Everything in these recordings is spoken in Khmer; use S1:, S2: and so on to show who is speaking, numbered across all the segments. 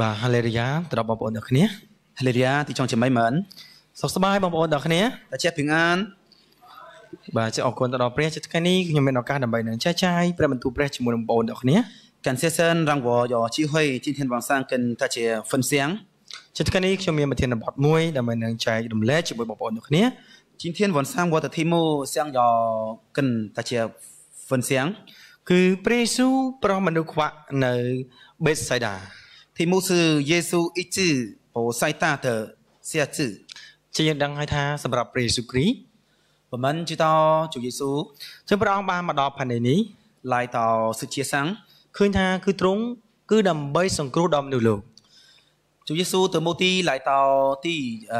S1: បាទ Hallelujah ទៅដល់បងប្អូនទាំងគ្នា Hallelujah ទីចុងចាំមែនសុខសប្បាយបងប្អូនទាំងគ្នា តាជាភិងានបាទជាអរគុណទៅដល់ព្រះជាថ្ងៃនេះខ្ញុំមានឱកាសដើម្បីនឹងចែកចាយព្រះបន្ទូលព្រះជាមួយនឹងបងប្អូនទាំងគ្នា Concession រងវរយោជីហុយជីធានវងសាងកិនតាជាហ្វិនសៀងជាថ្ងៃនេះខ្ញុំមានប្រធានបទមួយដើម្បីនឹងចែករំលែកជាមួយបងប្អូនទាំងគ្នាជីធានវងសាងវត្តធីម៉ូសៀងយោកិនតាជាហ្វិនសៀងគឺព្រះយេស៊ូវប្រោះមនុស្សខ្វាក់នៅបេតសៃដា题目是耶稣医治博塞大的瞎子。ជាយើងដឹងហើយថាសម្រាប់ព្រះយេស៊ូវគ្រីស្ទ我们知道主耶稣ជាព្រះអង្គបានមកដល់ផែនដីនេះ来到世界上ឃើញថា គឺទ្រង់គឺដើម្បីសង្គ្រោះដល់មនុស្សលោក主耶稣的目的来到地呃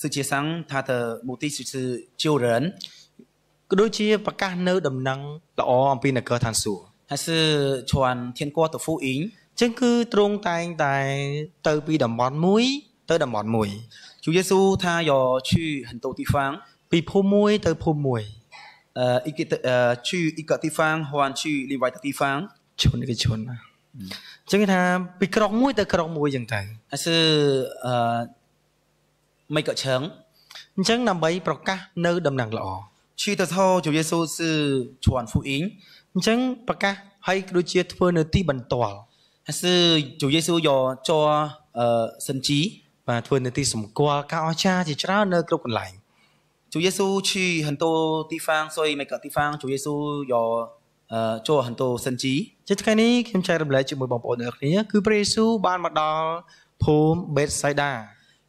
S1: 世界上他的目的就是救人ក៏ដូចជាប្រកាសនៅ ដំណឹងល្អអំពីនគរឋានសួគ៌还是传天国的福音ចឹងគឺទ្រង់តែងតែទៅពីតំបន់មួយទៅតំបន់មួយ主耶稣他有去很多地方ពីភូមិមួយទៅភូមិមួយអឺ一个呃去一个地方换去另外一个地方ជុនគេជុនណាចឹងគេថាពីក្រុងមួយទៅក្រុងមួយចឹងទៅគឺអឺមិនក៏ឆឹងអញ្ចឹងដើម្បីប្រកាសនៅដំណឹងល្អ去的时候主耶稣是传福音អញ្ចឹងប្រកាសហើយដូចជាធ្វើនៅទីបន្ទាល់还是主耶稣要做呃神迹，把吞的地什么瓜高阿家就知道那个本来。主耶稣去很多地方，所以每个地方主耶稣有呃做很多神迹。ជាថ្ងៃនេះខ្ញុំចែករំលែកជាមួយបងប្អូនអ្នកគ្នាគឺព្រះយេស៊ូវបានមកដល់ភូមិបេតសៃដា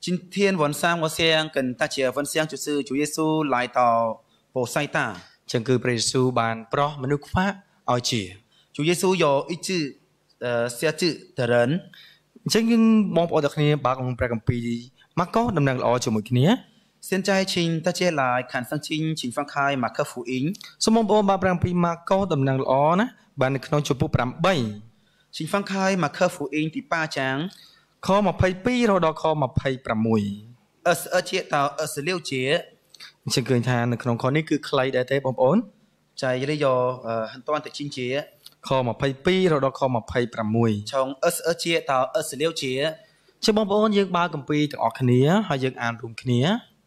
S1: 今天晚上我想跟大家分享就是主耶稣来到បូសៃតាចឹងគឺ ព្រះយេស៊ូវបានប្រោះមនុស្សខ្វាក់ឲ្យជា主耶稣有医治សៀជឺតរិនអញ្ចឹងយើងបងប្អូនទាំងគ្នាបើកក្នុងព្រះគម្ពីរម៉ាកុសដំណឹងល្អជាមួយគ្នាសៀនចៃឈិញតាជាឡាយខាន់សង្ឈិញឈិញហ្វងខៃម៉ាកុសហ្វូអ៊ីងសូមបងប្អូនបើកព្រះគម្ពីរម៉ាកុសដំណឹងល្អណាបាននៅក្នុងជំពូក8ឈិញហ្វងខៃម៉ាកុសហ្វូអ៊ីងទី5ចាងខ22រហូតដល់ខ26អឺសអឺជាតអឺសលាវជាអញ្ចឹងឃើញថានៅក្នុងខនេះគឺ ខ្លីដែរទេបងប្អូនចៃលីយោហិនតាន់តជីងជាខ22រហូតដល់ខ26从二十二节到二十六节ជាបងប្អូនយើងបើកម្ពីទាំងអស់គ្នា ហើយយើងអានរួមគ្នា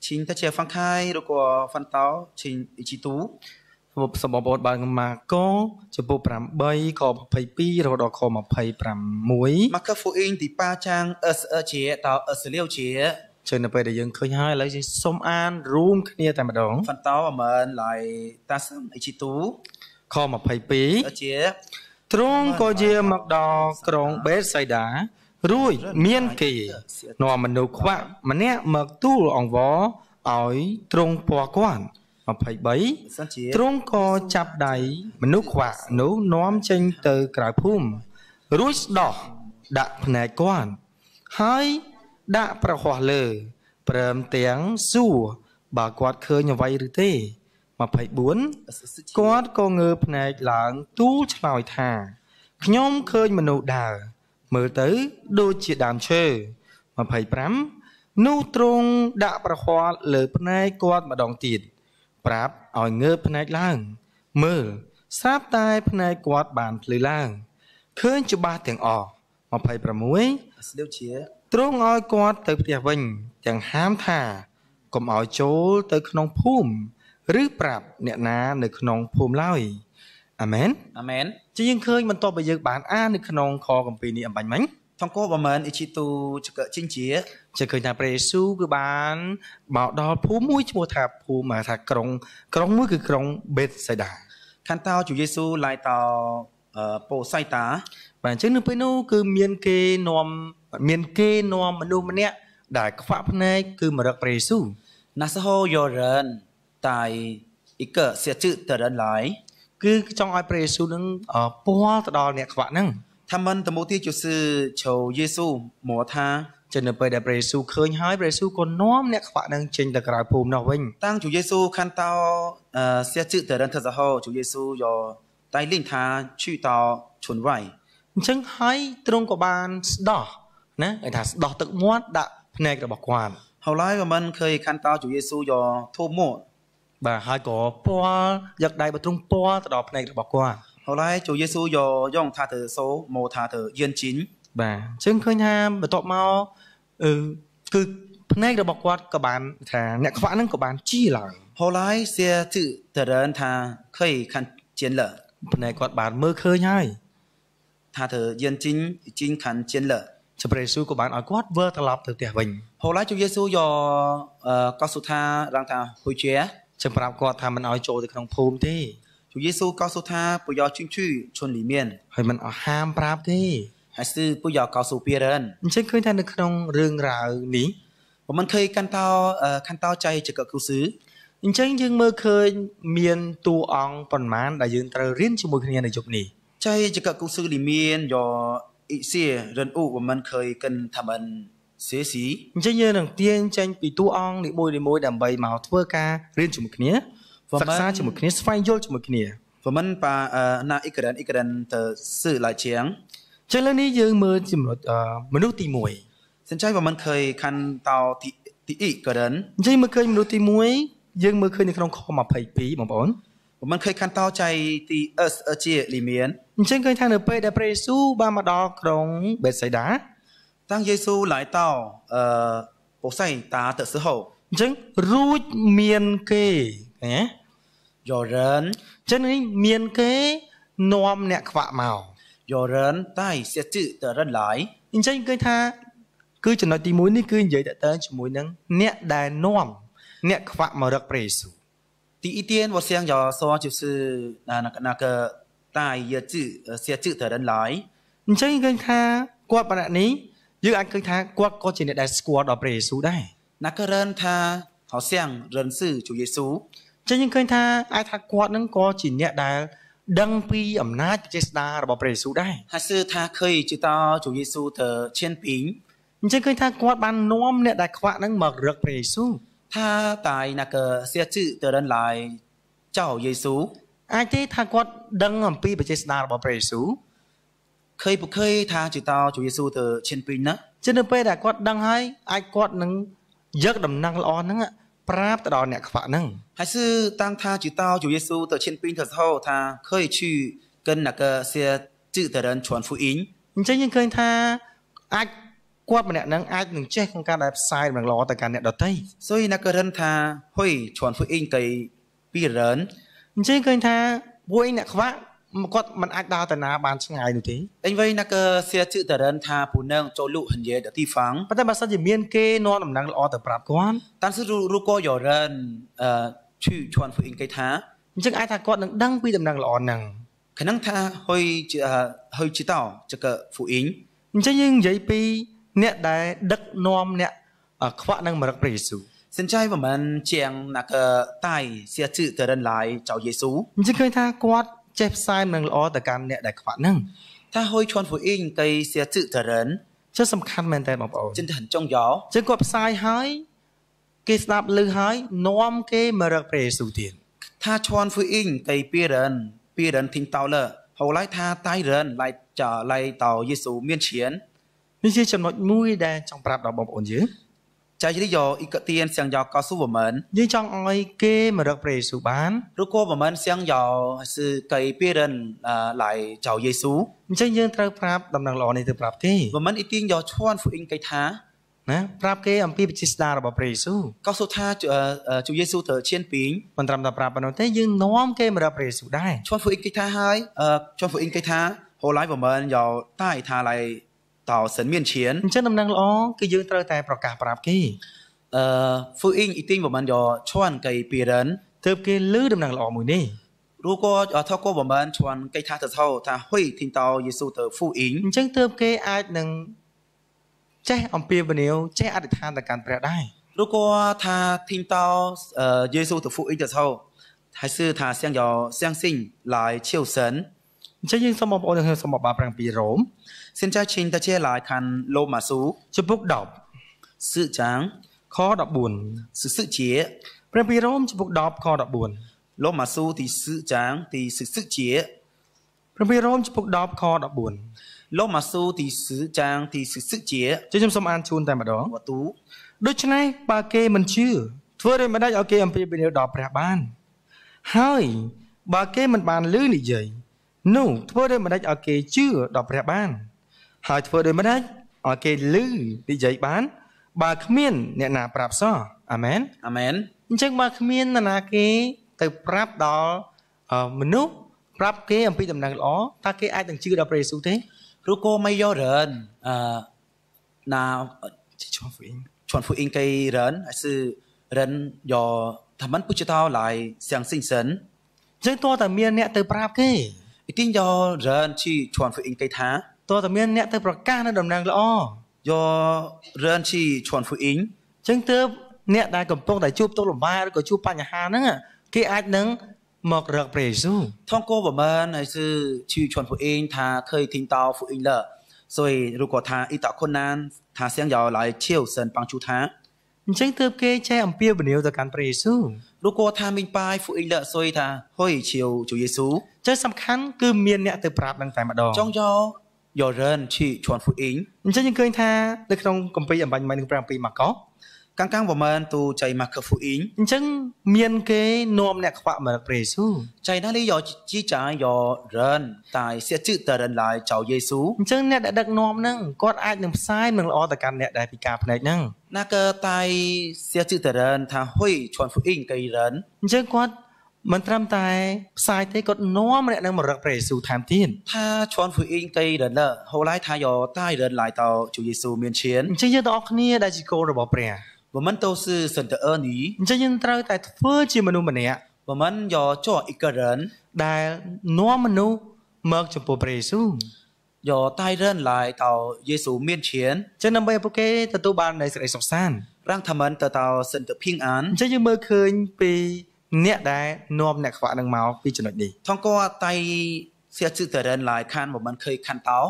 S1: ឈិញតាជាហ្វាន់ខៃឬក៏ហ្វាន់តោឈិញអ៊ីជីទូសូមបងប្អូនបើកម៉ាកូចំពោះ8ខ22រហូតដល់ខ26ម៉ាកាហ្វូអ៊ីងទី5ចាង22ជាត26ជាចឹងនៅពេលដែលយើងឃើញហើយឥឡូវយើងសូមអានរួមគ្នាតែម្ដងហ្វាន់តោអមែនឡៃតាសាំអ៊ីជីទូខ22ដូចជាទ្រង់ក៏យាមកដល់ក្រុងបេសៃដា រួចមានគេ នាំមនុស្សខ្វាក់ម្នាក់មកទូលអង្វរឲ្យទ្រង់ពណ៌គាត់23ទ្រង់ក៏ចាប់ដៃមនុស្សខ្វាក់នោះនាំចេញទៅក្រៅភូមិរួចស្ដោះដាក់ភ្នែកគាត់ហើយដាក់ប្រហោះលើ ព្រមទាំងសួរបើគាត់ឃើញអ្វីឬទេ24គាត់ក៏ងើបភ្នែកឡើងទូលឆ្លើយថាខ្ញុំឃើញមនុស្សដើរមើលទៅដូចជាដើមឈើ25នោះទ្រង់ដាក់ប្រហល់លើភ្នែកគាត់ម្ដងទៀតប្រាប់ឲ្យងើបភ្នែកឡើង មើលស្រាប់តែភ្នែកគាត់បានភ្លឺឡើងឃើញច្បាស់ទាំងអស់26ស្ដេចជាទ្រង់ឲ្យគាត់ទៅផ្ទះវិញទាំងហាមថាកុំឲ្យចូលទៅក្នុងភូមិឬប្រាប់អ្នកណា នៅក្នុងភូមិឡើយអាមែនអាមែនជាយើងឃើញបន្ទាប់ពីយើងបាន អាននៅក្នុងខកម្ពីនេះអំបញ្ញមិញថងគោបំមិនអ៊ីជីទូចកជីងជាជាឃើញថាព្រះយេស៊ូវគឺបានមកដល់ភូមិមួយឈ្មោះថាភូមិថាក្រុងក្រុងមួយគឺក្រុងបេតសៃដាខាន់តោជួយេស៊ូវឡាយតោពោសៃតាបាទអញ្ចឹងនៅពេលនោះគឺមានគេនាំមានគេនាំមនុស្សម្នាក់ដែលខ្វាក់ភ្នែកគឺមរឹកព្រះយេស៊ូវណាសហោយ៉រ៉ាន tại ý cỡ sẽ chữ tờ đơn lại គឺចង់ឲ្យព្រះយេស៊ូវនឹងពាល់ទៅដល់អ្នកខ្វាក់ហ្នឹងថាមិនតមុទីជូសឺជោយេស៊ូវមកថាចឹងនៅពេលដែលព្រះយេស៊ូវឃើញហើយព្រះយេស៊ូវក៏នាំអ្នកខ្វាក់នឹងចេញទៅក្រៅភូមិនោះវិញតាំងជូយេស៊ូវខាន់តោសះជឹកទៅរិនថាសហោជូយេស៊ូវយកតៃលីងថាឈឺតោឈុនវៃអញ្ចឹងហើយទ្រង់ក៏បានស្ដោះណាគេថាស្ដោះទឹកមាត់ដាក់ភ្នែករបស់គាត់ហើយឡើយក៏មិនឃើញខាន់តោជូយេស៊ូវយកធូបមកបាទហើយក៏ពាល់យកដៃបទ្រុងពាល់ទៅដល់ភ្នែករបស់គាត់ហើយឡើយចូលយេស៊ូយកយ៉ងថាទៅសូម៉ូថាទៅយៀនជីនបាទអញ្ចឹងឃើញថាបន្ទាប់មកអឺគឺភ្នែករបស់គាត់ក៏បានថា អ្នកខ្វាក់ហ្នឹងក៏បានជាឡើងហើយឡើយសៀទិតរិនថាឃើញខាន់ជៀនលើភ្នែកគាត់បានមើលឃើញហើយថាទៅយៀនជីនជីនខាន់ជៀនលើចព្រះយេស៊ូវក៏បានឲ្យគាត់វិលត្រឡប់ទៅផ្ទះវិញហើយឡើយជួបយេស៊ូយកកោះសុថារងថាហ៊ុយជាចឹងប្រាប់គាត់ថាមិនឲ្យចូលទៅក្នុងភូមិទេ主耶稣告诉他不要进去村里面ហើយមិនអស់ហាមប្រាប់ទេហើយគឺ不要告诉别人អញ្ចឹងឃើញថានៅក្នុងរឿងរ៉ាវនេះผมมันเคยกันเตาคันเตาใจจะกับครูซื้อអញ្ចឹងយើងមើលឃើញមានតួអង្គប៉ុន្មានដែលយើងត្រូវរៀនជាមួយគ្នានៅយប់នេះใจจะกับครูซื้อ里面有一些人物我们可以跟他们 CC អញ្ចឹងយើងនឹងទាញចេញពីតួអង្គនីមួយៗដើម្បីមកធ្វើការរៀនជាមួយគ្នាសិក្សាជាមួយគ្នាស្វែងយល់ជាមួយគ្នាព្រមមិនបាណាអ៊ីក្រែនអ៊ីក្រែនទៅស៊ឺឡាជាងចឹងលើនេះយើងមើលចំណុចមនុស្សទី1សិនចៃព្រមមិនឃើញខាន់តោទីទីអ៊ីក្រែនអញ្ចឹងមើលឃើញមនុស្សទី1យើងមើលឃើញនៅក្នុងខ22បងប្អូនព្រមមិនឃើញខាន់តោចៃទីអឺជាលីមៀនអញ្ចឹងឃើញថានៅពេលដែលព្រះយេស៊ូវបានមកដល់ក្រុងបេសៃដា当耶稣来到呃伯赛达的时候，អញ្ចឹងរួចមានគេណា有人អញ្ចឹងនេះមានគេនាំអ្នកខ្វាក់មក有人带些字的人来អញ្ចឹងគឺថា គឺចំណុចទី1នេះគឺនិយាយតទៅជាមួយនឹងអ្នកដែលនាំអ្នក ខ្វាក់មករកព្រះយេស៊ូវ第一天我想要说就是那那那个带些字些字的人来អញ្ចឹងគឺថាគាត់ម្នាក់នេះយើងអាចឃើញថាគាត់ក៏ជាអ្នកដែលស្គាល់ដល់ព្រះយេស៊ូវដែរណាក៏រិនថាហោសៀងរិនស៊ឺជួយេស៊ូវចឹងយើងឃើញថាអាចថាគាត់នឹងក៏ជាអ្នកដែលដឹងពីអំណាចចេស្តារបស់ព្រះយេស៊ូវដែរហើយគឺថាឃើញជាតោជួយេស៊ូវទៅឈានពីងអញ្ចឹងឃើញថាគាត់បាននាំអ្នកដែលខ្វាក់នឹងមករកព្រះយេស៊ូវថាតៃណាក៏សៀជឺទៅរិនឡាយចៅយេស៊ូវអាចទេថាគាត់ដឹងអំពីបច្ចេកស្ដាររបស់ព្រះយេស៊ូវឃើញប្រឃើញថាជាតោជាយេស៊ូទៅឈិនពីណាចឹងនៅពេលដែលគាត់ដឹងហើយអាចគាត់នឹងយកដំណឹងល្អហ្នឹងប្រាប់ទៅដល់អ្នកខ្វាក់ហ្នឹងហើយគឺតាំងថាជាតោជាយេស៊ូទៅឈិនពីទៅសហោថាឃើញឈឺកិនណាកសៀជឺតរិនឈွန်ហ្វូអ៊ីងអញ្ចឹងយើងឃើញថាអាចគាត់ម្នាក់ហ្នឹងអាចនឹងចេះក្នុងការដែលផ្សាយដំណឹងល្អទៅកាន់អ្នកដទៃសុយណាករិនថាហ៊ុយឈွန်ហ្វូអ៊ីងកៃពីរិនអញ្ចឹងឃើញថាពួកអ្នកខ្វាក់គាត់មិនអាចដើរទៅណាបានឆ្ងាយនោះទេអញ្ចឹងណាក៏សៀជឺតរិនថាពូនឹងចូលលុហិនយេដទីហ្វាំងប៉ុន្តែបើសិនជាមានគេនាំដំណឹងល្អទៅប្រាប់គាត់តានសឺរូកោយរិនអឺឈឺឈွန်ហ្វ៊ីនគេថាអញ្ចឹងអាចថាគាត់នឹងដឹងពីដំណឹងល្អហ្នឹងខណៈថាហុយហុយជីតោចកហ្វ៊ូអ៊ីងអញ្ចឹងយើងនិយាយពីអ្នកដែលដឹកនាំអ្នកខ្វាក់នឹងមរឹកព្រះយេស៊ូវសិនចៃមិនមែនជាងណាកតៃសៀជឺតរិនឡាយចៅយេស៊ូវអញ្ចឹងឃើញថាគាត់ចេះផ្សាយមិនល្អទៅកាន់អ្នកដែលខ្វះហ្នឹងថាហួយឈន់ហ្វូអ៊ីងកៃសៀជឹតរិនជាសំខាន់មែនតើបងប្អូនចិនទៅហិនចុងយ៉ោចឹងគាត់ផ្សាយហើយគេស្ដាប់ឮហើយនាំគេមករកព្រះយេស៊ូវទៀតថាឈន់ហ្វូអ៊ីងកៃពីរិនពីរិនធីងតោលហូឡៃថាតៃរិនឡៃចឡៃតោយេស៊ូវមានឈៀននេះជាចំណុចមួយ ដែលចង់ប្រាប់ដល់បងប្អូនយើងចៃរិយោអ៊ីកទៀនសៀងយោកោសុវមិនយើងចង់ឲ្យគេមករកព្រះយេស៊ូវបានឬក៏វមិនសៀងយោគឺកៃពីរិនឡៃចៅយេស៊ូវអញ្ចឹងយើងត្រូវប្រាប់ដំណឹងល្អនេះទៅប្រាប់គេវមិនអ៊ីទៀងយោឈួនហ្វូអ៊ីងកៃថាណាប្រាប់គេអំពីបជាស្ដារបស់ព្រះយេស៊ូវក៏សុថាជួយេស៊ូវទៅឈានពីងមិនត្រឹមតែប្រាប់ប៉ុណ្ណោះទេយើងនាំគេមករកព្រះយេស៊ូវដែរឈួនហ្វូអ៊ីងគេថាហើយឈួនហ្វូអ៊ីងគេថា ហូឡៃវមិនយោតៃថាឡៃតោសិនមានឈៀនអញ្ចឹងដំណឹងល្អគឺយើងត្រូវតែប្រកាសប្រាប់គេអឺហ្វឺអ៊ីងអ៊ីទីងបំបានយកឈន់កៃពីរិនទើបគេលឺដំណឹងល្អមួយនេះរូក៏ថកបំបានឈន់កៃថាទៅថោថាហ៊ុយទីងតោយេស៊ូទៅហ្វឺអ៊ីងអញ្ចឹងទើបគេអាចនឹងចេះអំពាវនាវចេះអធិដ្ឋានទៅកាន់ព្រះដែររូក៏ថាទីងតោយេស៊ូទៅហ្វឺអ៊ីងទៅថោ还是他想要相信来求神អញ្ចឹងយើងសូមបងប្អូនខ្ញុំសូមបបាប្រាំងពីរ៉ូម xin cha trình ta chia lại khăn lô mà sú cho bốc đọc sự tráng khó đọc buồn sự sự chế ព្រះពីររ៉ូមជំពូក10ខ14លោកម៉ាស៊ូទីស៊ឺចាងទីស៊ឺស៊ឺជាព្រះពីររ៉ូមជំពូក10ខ14លោកម៉ាស៊ូទីស៊ឺចាងទីស៊ឺស៊ឺជាជួយខ្ញុំសូមអានជូនតែម្ដងវត្តូដូច្នេះបើគេមិនជឿធ្វើដូចម្ដេចឲ្យគេអំពាវនាវដល់ព្រះបានហើយបើគេមិនបានលឺនិយាយនោះធ្វើដូចម្ដេចឲ្យគេជឿដល់ព្រះបានហើយធ្វើដូចម្ដេចឲ្យគេឮនិយាយបានបើគ្មាន អ្នកណាប្រាប់សោះអាមែនអាមែនអញ្ចឹងបើគ្មានអ្នកណាគេទៅប្រាប់ដល់មនុស្សប្រាប់គេអំពីដំណឹងល្អតើគេអាចនឹងជឿដល់ព្រះយេស៊ូវទេឬក៏មិនយល់រនអឺណាជន់ហ្វីងជន់ហ្វីងគេរនអាចគឺរនយកថាមិនពុជតោឡាយសៀងស៊ីងសិនអញ្ចឹងតើតើមាន អ្នកទៅប្រាប់គេអ៊ីទីនយករនជីជន់ហ្វីងគេថាតើតើមានអ្នកទៅប្រកាសនៅដំណើរល្អយករឿនជីឈន់ហ្វូអ៊ីងចឹងទើបអ្នកដែលកំពុងតែជួបទុក្ខលំបាកឬក៏ជួបបញ្ហាហ្នឹងគេអាចនឹងមករកព្រះយេស៊ូវថងគោប្រមាណហើយគឺជីឈន់ហ្វូអ៊ីងថាឃើញធីងតោហ្វូអ៊ីងលើសុយឬក៏ថាអ៊ីតខុនណាន ថាសៀងយោឡើយឈៀវសិនប៉ងជូថាអញ្ចឹងទើបគេចេះអំពាវនាវទៅកាន់ព្រះយេស៊ូវឬក៏ថាមីងប៉ាយហ្វូអ៊ីលើសុយថាហុយឈៀវជូយេស៊ូវចេះសំខាន់គឺមានអ្នកទៅប្រាប់នឹងតែម្ដងចង់យក有人去传福音。អញ្ចឹងយើងឃើញថានៅក្នុងគម្ពីរអបញ្ញមៃនឹងប្រាំពីរម៉ាកុសកាំងកាំងប្រមាណទូចៃម៉ាកុសហ្វូអ៊ីងអញ្ចឹងមានគេនាំអ្នកខ្វាក់មករកព្រះយេស៊ូវចៃណាលីយកជីចាយយករិនតែសៀជឹតរិនឡាយចៅយេស៊ូវអញ្ចឹងអ្នកដែលដឹកនាំហ្នឹងគាត់អាចនឹងផ្សាយនឹងល្អទៅកាន់អ្នកដែលពិការភ្នែកហ្នឹងណាកើតៃសៀជឹតរិនថាហ៊ុយឈွန်ហ្វូអ៊ីងកៃរិនអញ្ចឹងគាត់មិនត្រឹមតែផ្សាយទេគាត់នាំអ្នកនឹងមករកព្រះយេស៊ូវថែមទៀតថាឈន់ហ្វឺអ៊ីងទៅរនហូឡៃថាយោតៃរនឡៃតោជួយយេស៊ូវមានឈានអញ្ចឹងយើងទាំងអស់គ្នាដែលជាកូនរបស់ព្រះមិនមែនទៅគឺសន្តអឺនីអញ្ចឹងយើងត្រូវតែធ្វើជាមនុស្សម្នាក់មិនមែនយោចោអ៊ីករិនដែលនាំមនុស្សមកចំពោះព្រះយេស៊ូវយោតៃរិនឡៃតោយេស៊ូវមានឈានអញ្ចឹងដើម្បីឲ្យពួកគេទទួលបាននូវសេចក្តីសុខសាន្តរាងថាមិនទៅតោសន្តភីងអានអញ្ចឹងយើងមើលឃើញពីអ្នកដែលនាំអ្នកខ្វាក់នឹងមកពីចំណុចនេះថងគាត់តៃសៀជឺតរិនឡាយខានមិនឃើញខាន់តោអ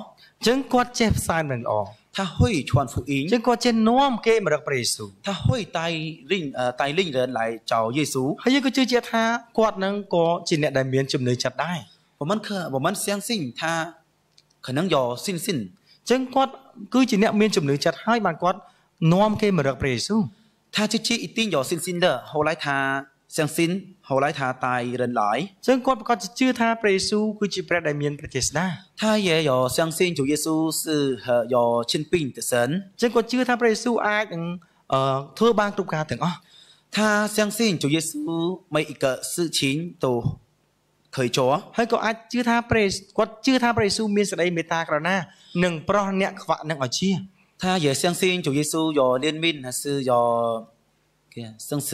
S1: ញ្ចឹងគាត់ចេះផ្សាយមិនល្អថាហ៊ុយឈួនហ្វូអ៊ីងជាងគាត់ចេះនាំគេមករកព្រះយេស៊ូវថាហ៊ុយតៃលីងតៃលីងរិនឡៃចៅយេស៊ូវហើយយើងក៏ជឿជាក់ថាគាត់នឹងក៏ជាអ្នកដែលមានជំនឿចិត្តដែរប្រហែលគឺប្រហែលសៀងស៊ីងថាខនឹងយកស៊ីនស៊ីនជាងគាត់គឺជាអ្នកមានជំនឿចិត្តហើយបានគាត់នាំគេមករកព្រះយេស៊ូវថាជាជាអ៊ីទីងយកស៊ីនស៊ីនដែរហូឡៃថា相信后来他带人来ចឹងគាត់ប្រកាសជឿថាព្រះយេស៊ូវគឺជាព្រះដែលមានព្រះចេស្តា他也有相信主耶稣是有亲近的神ចឹងគាត់ជឿថាព្រះយេស៊ូវអាចនឹងធ្វើបានគ្រប់ការទាំងអស់ថា相信主耶稣每一个事情都ឃើញជាហើយក៏អាចជឿថាព្រះគាត់ជឿថាព្រះយេស៊ូវមានសេចក្តីមេត្តាករុណានិងប្រោះអ្នកខ្វាក់នឹងឲ្យជាថា也相信主耶稣有怜悯还是有相似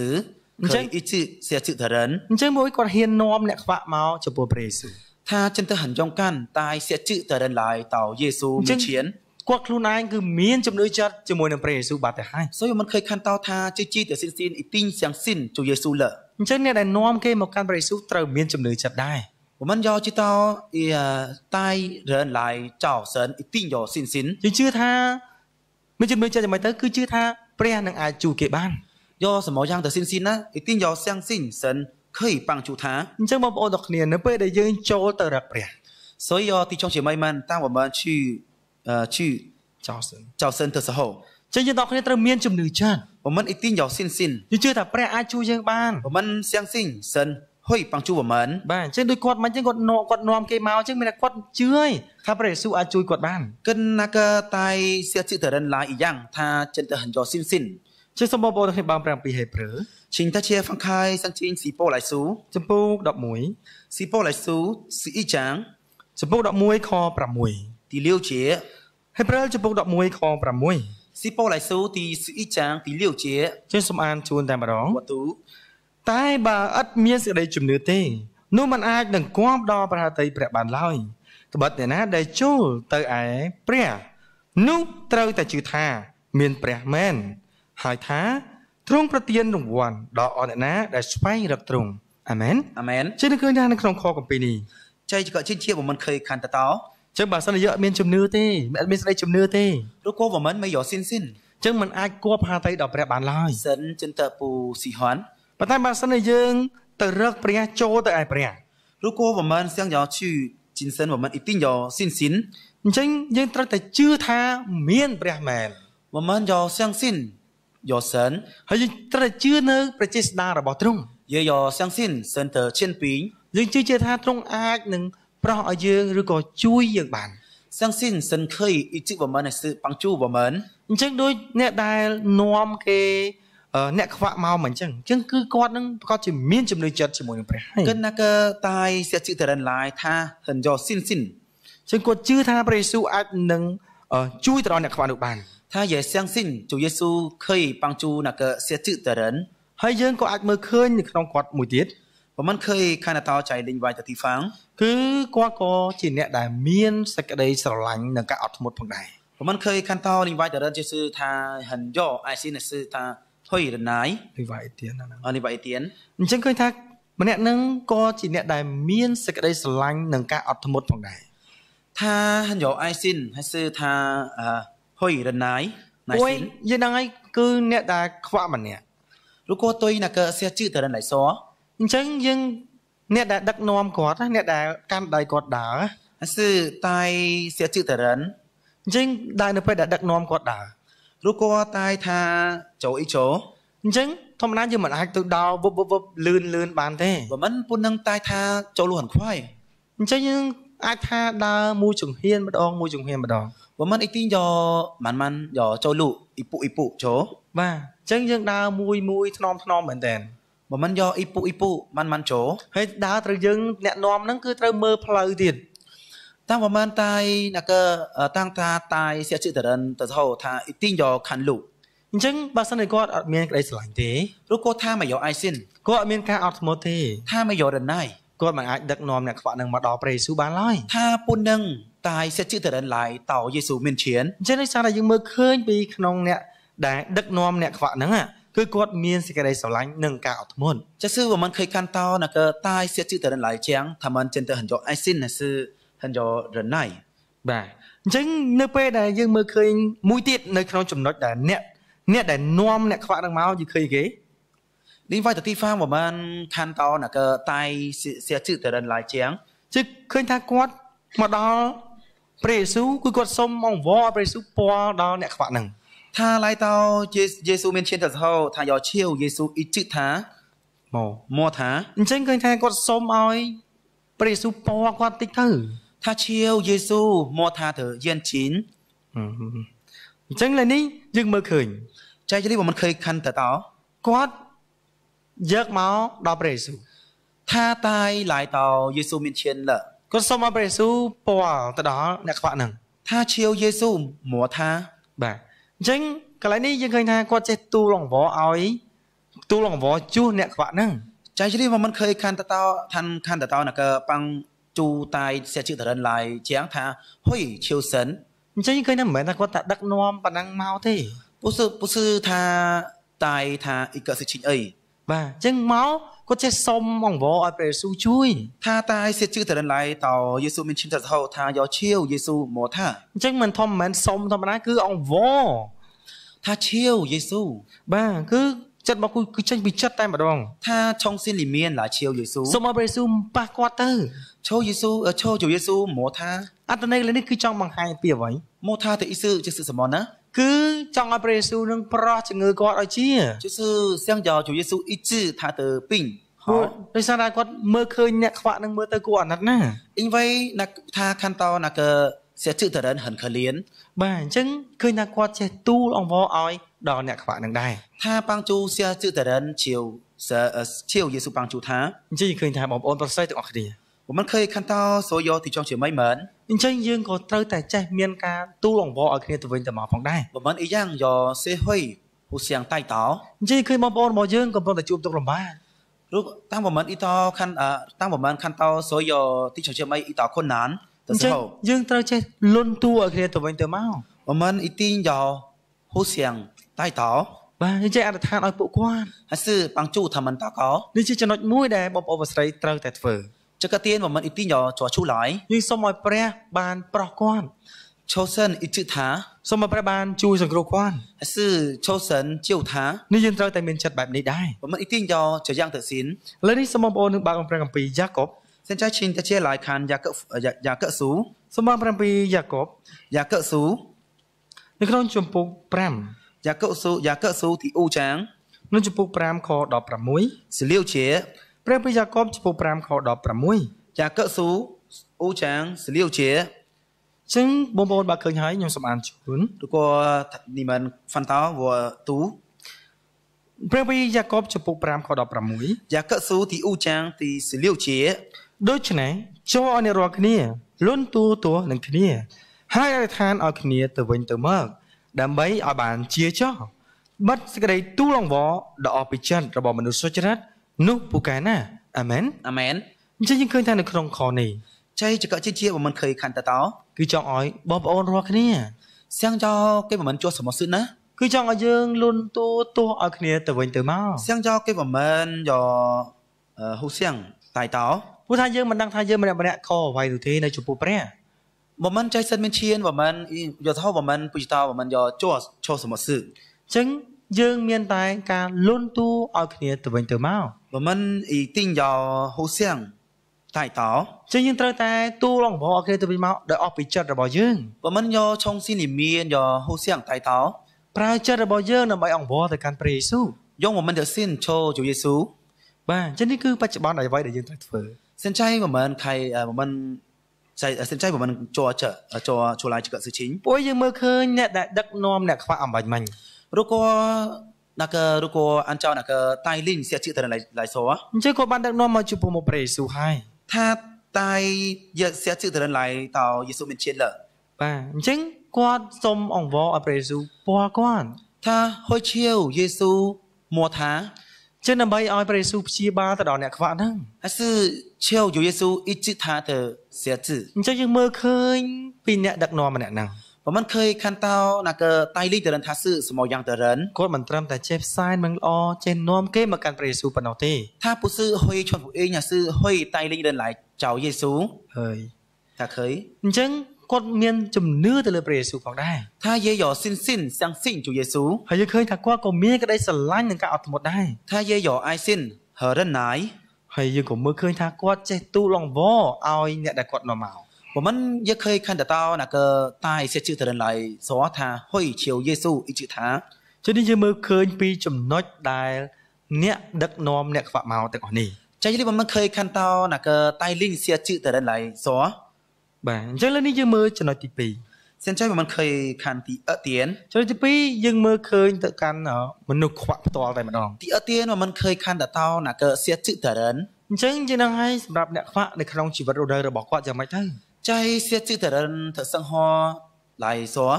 S1: អញ្ចឹងអ៊ីជីសៀជិធរិនអញ្ចឹងមួយគាត់ហ៊ាននាំអ្នក ខ្វាក់មកចំពោះព្រះយេស៊ូវថាចិនទៅហាន់យ៉ងកាន់តាយសៀជិធរិនឡាយតោយេស៊ូវមានឈានគាត់ខ្លួនឯងគឺមានជំនឿចិត្តជាមួយនឹងព្រះយេស៊ូវបាត់ទៅហើយសូមមិនឃើញខាន់តោថាជិជីតស៊ីនស៊ីនអ៊ីទីងសៀងស៊ីនជួយេស៊ូវលើអញ្ចឹងអ្នកដែលនាំគេមកកាន់ព្រះយេស៊ូវត្រូវមានជំនឿចិត្តដែរ我们要知道，呃，带人来找神，一定有信心。就ជឿថាមានជំនឿចិត្តយ៉ាងម៉េចទៅ គឺជឿថាព្រះនឹងអាចជួយគេបានយកសមោយ៉ាងទៅស៊ីនស៊ីនណាគេទីយកសាំងស៊ីនសិនខីប៉ាំងជូថាអញ្ចឹងបងប្អូនទាំងគ្នានៅពេលដែលយើងចូលទៅរកព្រះ所以哦，弟兄姐妹们，当我们去呃去叫声叫声的时候，ចឹងយើងដល់គ្នាត្រូវមានជំនឿចិត្ត我们一定要信心យើងជឿថាព្រះអាចជួយយើងបាន我们相信神会帮助我们បាទចឹងដូចគាត់មិនចឹងគាត់នាំគាត់នាំគេមកចឹងមានតែគាត់ជឿហើយថាព្រះយេស៊ូវអាចជួយគាត់បានគិនណាកតៃសៀតចិត្តរនឡាយយ៉ាង ថាចិត្តទៅហិនយក信心ជាសូមបងប្អូនទាំងគ្នាបានប្រាំពីហេព្រើរឈិងតាជាហ្វង្ខាយសាន់ជីងស៊ីប៉ូឡៃស៊ូចំពោះ11ស៊ីប៉ូឡៃស៊ូស៊ីអ៊ីចាងចំពោះ11ខ6ទីលាវជាហេព្រើរចំពោះ11ខ6ស៊ីប៉ូឡៃស៊ូទីស៊ីអ៊ីចាង ទីលាវជាជាសូមអានជូនតែម្ដងវត្តូតែបើឥតមានសេចក្តីជំនឿទេនោះมันអាចនឹងគំដល់ប្រហតីព្រះបានឡើយត្បិតអ្នកណាដែលចូលទៅឯព្រះនោះត្រូវតែជឿថាមានព្រះមែនហើយថាទ្រង់ប្រទានរង្វាន់ដល់អនណាដែលស្វែងរកទ្រង់អាមែនអាមែនជឿនឹងឃើញថានៅក្នុងខកំពីនេះចៃក៏ជឿជាមិនឃើញខណ្ឌតតោចឹងបើសិនយើងអត់មានជំនឿទេអត់មានស្ដីជំនឿទេឬក៏មិនមិនយកស៊ីនស៊ីនចឹងមិនអាចគប់ហាតៃដល់ព្រះបានឡើយសិនចិនតពូស៊ីហនប៉ុន្តែបើសិនយើងទៅរកព្រះចូលទៅឯព្រះឬក៏មិនសៀងយកឈឺជីនសិនមិនអ៊ីទីងយកស៊ីនស៊ីនអញ្ចឹងយើងត្រូវតែជឿថាមានព្រះមែន មិនយកសៀងស៊ីន your son ហើយយើងត្រូវជឿនៅព្រះចេស្តារបស់ទ្រង់ ye your sang sin center chin ping យើងជឿជាក់ថាទ្រង់អាចនឹងប្រោះឲ្យយើងឬក៏ជួយយើងបាន sang sin san khơi ichi ba man sư pang chu ba man អញ្ចឹងដូចអ្នកដែលនាំគេអ្នកខ្វាក់មកមិនអញ្ចឹងអញ្ចឹងគឺគាត់នឹងប្រកាសជាមានចំណុចចិត្តជាមួយនឹងព្រះហើយគិតណាកើតាយសិទ្ធិតរិនឡាយថាហិនយោស៊ីនស៊ីនអញ្ចឹងគាត់ជឿថាព្រះយេស៊ូវអាចនឹងជួយទៅដល់អ្នកខ្វាក់នោះបាន他也相信主耶稣可以帮助那个失智的人ហើយយើងក៏អាចមើលឃើញនៅក្នុងគាត់មួយទៀត我们可以看得到在另外的地方គឺគាត់ក៏ជាអ្នកដែលមានសេចក្តីស្រឡាញ់និងការអត់ធ្មត់ផងដែរ我们可以看到另外的人就是他很有爱心的是他ហើយរណៃ另外一点ណា另外一点អញ្ចឹងឃើញថាម្នាក់នឹងក៏ជាអ្នកដែលមានសេចក្តីស្រឡាញ់និងការអត់ធ្មត់ផងដែរថា很有爱心还是他呃 Hoi Renai Naisin. Hoi, yan ngay cứ nét đã khóa mà nè. Lúc cô tôi là cơ xe chữ tờ đàn lại xó. Chẳng nhưng nét đã đắc nom có đó, nét đã can đầy có đá. Sự tai xe chữ tờ đàn. Chẳng đại nó phải đã đắc nom có đá. Lúc cô tai tha chỗ ý chỗ. Chẳng ធម្មតាយើងមិនអាចទៅដល់វឹបវឹបលឿនលឿនបានទេបើមិនពុននឹងតែថាចូលលូនខ្វាយអញ្ចឹងយើង អាចថាដើរមួយចង្ហៀនម្ដងមួយចង្ហៀនម្ដងបើមិនអីទីយកមិនមិនយកចូលលក់អ៊ីពុអ៊ីពុចូលបាទអញ្ចឹងយើងដើរមួយមួយថ្នមថ្នមមែនតើបើមិនយកអ៊ីពុអ៊ីពុមិនមិនចូលហើយដើរត្រូវយើងអ្នកនាំហ្នឹងគឺត្រូវមើលផ្លូវទៀតតាំងប្រហែលតៃណាកតាំងថាតៃសៀកជិតរិនទៅហៅថាអ៊ីទីយកខាន់លក់អញ្ចឹងបើសិនជាគាត់អត់មានក្តីស្រឡាញ់ទេឬគាត់ថាមកយកអាយស៊ីនគាត់អត់មានការអត់ធ្មត់ទេថាមកយករណៃគាត់មិនអាចដឹកនាំអ្នកខ្វាក់នឹងមកដល់ព្រះយេស៊ូវបានឡើយថាពុននឹងតាយសិទ្ធិទៅដល់ឡាយតោយេស៊ូវមានឈានអញ្ចឹងនេះសារតែយើងមើលឃើញពីក្នុងអ្នកដែលដឹកនាំអ្នកខ្វាក់ហ្នឹងគឺគាត់មានសេចក្តីស្រឡាញ់និងការអត់ធ្មត់ចាសឺមិនឃើញកាន់តោណាកើតាយសិទ្ធិទៅដល់ឡាយជាងថាមិនចិនទៅហិនយកអេស៊ីនណាសឺហិនយករណៃបាទអញ្ចឹងនៅពេលដែលយើងមើលឃើញមួយទៀតនៅក្នុងចំណុចដែលអ្នកអ្នកដែលនាំអ្នកខ្វាក់ហ្នឹងមកយើងឃើញគេនេះវាយតទីហ្វាប្រហែលខាន់តោណាកើតៃសៀជឺតរិនឡាយជាងគឺឃើញថាគាត់មកដល់ព្រះយេស៊ូវគឺគាត់សុំអង្វរព្រះយេស៊ូវពណ៌ដល់អ្នកខ្វាក់ហ្នឹងថាឡៃតោយេស៊ូវមានឈានទៅសហោថាយកឈៀវយេស៊ូវអ៊ីជឹកថាមកមកថាអញ្ចឹងឃើញថាគាត់សុំឲ្យព្រះយេស៊ូវពណ៌គាត់តិចទៅថាឈៀវយេស៊ូវមកថាទៅយានជីនអញ្ចឹងឡើយនេះយើងមើលឃើញចែកជ្រាបមិនឃើញខាន់តតោគាត់យកមកដល់ព្រះយេស៊ូវថាតៃឡាយតោយេស៊ូវមានឈានលើគាត់សូមឲ្យព្រះយេស៊ូវពាល់ទៅដល់អ្នកខ្វាក់ហ្នឹងថាឈៀវយេស៊ូវមកថាបាទអញ្ចឹងកន្លែងនេះយើងឃើញថាគាត់ចេះទូលអង្វរឲ្យ ទូលអង្វរជួសអ្នកខ្វាក់ហ្នឹងចៃជ្រីមកមិនឃើញខាន់តតោថានខាន់តតោណកប៉ាំងជូតៃសេះជឹកតរិនឡាយជាងថាហ៊ុយឈៀវសិនអញ្ចឹងយើងឃើញថាមិនមែនថាគាត់តែដឹកនាំប៉ុណ្ណឹងមកទេពុសពុសថាតៃថាអ៊ីកសិឈិញអីបាទអញ្ចឹងមកគាត់ចេះសុំអង្វរឲ្យព្រះយេស៊ូវជួយថាតើសេចជឿទៅដល់ឡាយតើយេស៊ូវមានឈិនទៅហៅថាយកឈៀវយេស៊ូវមកថាអញ្ចឹងមិនធម្មមិនសុំធម្មតាគឺអង្វរថាឈៀវយេស៊ូវបាទគឺចិត្តរបស់គូគឺចេញពីចិត្តតែម្ដងថាឆុងស៊ីនលីមៀនឡាឈៀវយេស៊ូវសូមឲ្យព្រះយេស៊ូវប៉ះគាត់ទៅឈោយេស៊ូវឈោជយេស៊ូវមកថាអត្តន័យនេះគឺចង់បង្ហាញពីអ្វីមកថាទៅអ៊ីស៊ូវជាសិស្សសមណាគឺចង់ឲ្យព្រះយេស៊ូវនឹងប្រោះជំងឺគាត់ឲ្យជា就是想要主耶稣医治他的病ព្រោះដោយសារតែគាត់មើលឃើញអ្នកខ្វាក់នឹងមើលទៅគួរអាណិតណា因为那他看到那个เสียชื่อตะเรน很可怜បាទអញ្ចឹងឃើញថាគាត់ចេះទូលអង្វរឲ្យដល់អ្នកខ្វាក់នឹងដែរថាបងជូเสียชื่อตะเรนជាវជាវយេស៊ូវបងជូថាអញ្ចឹងឃើញថាបងប្អូនប្រសិទ្ធទាំងអស់គ្នា我们可以看到所有弟兄姐妹们。អញ្ចឹងយើងក៏ត្រូវតែចេះមានការទូលអង្វរឲ្យគ្នាទៅវិញទៅមកផងដែរ我们一样要学会互相带导អញ្ចឹងឃើញបងប្អូនរបស់យើងកំពុងតែជួបទុក្ខលំបាក如果当我们遇到看呃，当我们看到所有弟兄姐妹遇到困难的时候，យើងត្រូវចេះលន់តួឲ្យគ្នាទៅវិញទៅមក我们一定要互相带导បាទចេះអធិដ្ឋានឲ្យពួកគាត់ហើយគឺ帮助他们祷告នេះជាចំណុចមួយ ដែលបងប្អូនប្រុសស្រីត្រូវតែធ្វើ这个天我们一定要抓出来。យើងសូមឲ្យព្រះបានប្រោះគាត់ chosen อีกชื่อថាសូមឲ្យព្រះបានជួយសង្គ្រោះគាត់គឺ chosen ជាវថានេះយើងត្រូវតែមានចិត្តបែបនេះដែរผม们一定要这样的心ឥឡូវនេះសូមបងប្អូននឹងបើកព្រះគម្ពីរយ៉ាកុប现在请大家来看雅各雅各书សូមព្រះគម្ពីរយ៉ាកុប雅各书នៅក្នុងជំពូក5雅各书雅各书ទី5章នៅជំពូក5ខ16សៀលាវជាព្រះពីយ៉ាកបចំពោះ5ខ16ចាកឹកស៊ូអ៊ូចាងសលៀវជាចឹងបងប្អូនបើឃើញហើយខ្ញុំសូមអានជូនឬក៏នេះមិនហ្វាន់តោវទូព្រះវិយ៉ាកបចំពុក5ខ16យ៉ាកស៊ូទីអ៊ូចាង ទីសិលាវជា ដូច្នេះចូលឲ្យអ្នករាល់គ្នាលុនទូទួនឹងគ្នាហើយអធិដ្ឋានឲ្យគ្នា ទៅវិញទៅមកដើម្បីឲ្យបានជាចោះបិទសេចក្តីទូលងវដ៏អស់ពីចិត្តរបស់មនុស្សសុចរិតនោះពូកែណាអាមែនអាមែនអញ្ចឹងយើងឃើញថានៅក្នុងខនេះចៃចកជាជាមិនเคยខាន់តតោគឺចង់ឲ្យបងប្អូនរាល់គ្នាសៀងចោគេមិនជួសមសិទ្ធណាគឺចង់ឲ្យយើងលុនតួទោះឲ្យគ្នាទៅវិញទៅមកសៀងចោគេមិនមិនយកហ៊ូសៀងតៃតោព្រោះថាយើងមិនដឹងថាយើងម្នាក់ម្នាក់ខអ្វីទៅទេនៅចំពោះព្រះមិនមិនចៃសិនមានឈានមិនមិនយកថោមិនមិនពុជតោមិនយកជួឈោសមសិទ្ធអញ្ចឹងយើងមានតែការលន់តួឲ្យគ្នាទៅវិញទៅមកបើមិនអ៊ីទីងយ៉ោហូសៀងតៃតោចឹងយើងត្រូវតែទូលងបងឲ្យគ្នាទៅវិញមកដោយអស់ពីចិត្តរបស់យើងបើមិនយកឆុងស៊ីនីមៀនយកហូសៀងតៃតោប្រើចិត្តរបស់យើងដើម្បីអង្វរទៅកាន់ព្រះយេស៊ូវយើងមិនទៅស៊ីនឈោជូយេស៊ូវបាទចឹងនេះគឺ បច្ចុប្បន្នអ្វីដែលយើងត្រូវធ្វើសិនចៃមិនខៃមិនចៃសិនចៃមិនជាជាជាឡាយជកសិឈិញពួកយើងមើលឃើញអ្នកដែលដឹកនាំអ្នកខ្វះអំបញ្ញមិញ如果那个如果按照那个带领下去的人来来说啊，你这个班的那么就不么不耶稣嗨，他带也下去的人来到耶稣面前了。បាទអញ្ចឹងគាត់សុំអង្វរឲ្យព្រះយេស៊ូវពណ៌គាត់ថាហុយឈៀវយេស៊ូវមកថាចឹងដើម្បីឲ្យព្រះយេស៊ូវព្យាបាលទៅដល់អ្នកខ្វះហ្នឹងអាគឺឈៀវយេស៊ូវអ៊ីជីថាទៅសៀតអញ្ចឹងយើងមើលឃើញពីអ្នកដឹកនាំម្នាក់ហ្នឹងប៉ុន្មានឃើញខាន់តោណាកើតៃលីទៅរិនថាស៊ឺសមយ៉ាងទៅរិនគាត់មិនត្រឹមតែចេះផ្សាយមិនល្អចេះនាំគេមកកាន់ព្រះយេស៊ូវប៉ុណ្ណោះទេថាពូស៊ឺហ៊ុយឈុនពូអេងណាស៊ឺហ៊ុយតៃលីរិនឡៃចៅយេស៊ូវហើយថាឃើញអញ្ចឹងគាត់មានជំនឿទៅលើព្រះយេស៊ូវផងដែរថាយេយ៉ូស៊ីនស៊ីនសាំងស៊ីនជូយេស៊ូវហើយយើងឃើញថាគាត់ក៏មានក្តីស្រឡាញ់និងការអត់ធ្មត់ដែរថាយេយ៉ូអៃស៊ីនហឺរិនណៃហើយយើងក៏មើលឃើញថាគាត់ចេះទូលងវឲ្យអ្នកដែលគាត់នាំមក我们也可以看得到那个带些字的人来说他会求耶稣医治他。cho nên យើងមើលឃើញពីចំណុចដែល អ្នកដឹកនាំអ្នកខ្វាក់មកទាំងអស់នេះចាយើងមិនឃើញខានតោណាកតៃលីងសៀជឺតរិនឡៃសោបាទអញ្ចឹងឥឡូវនេះយើងមើលចំណុចទី2សិនចៃមិនឃើញខានទីអទៀនចំណុចទី2យើងមើលឃើញទៅកាន់មនុស្សខ្វាក់ផ្ទាល់តែម្ដងទីអទៀនមិនឃើញខានតោណាកសៀជឺតរិនអញ្ចឹងយើងនឹងឲ្យសម្រាប់អ្នកខ្វាក់នៅក្នុងជីវិតរស់នៅរបស់គាត់យ៉ាងម៉េចទៅចៃសៀតជិតរិនថសង្ហរឡៃសរ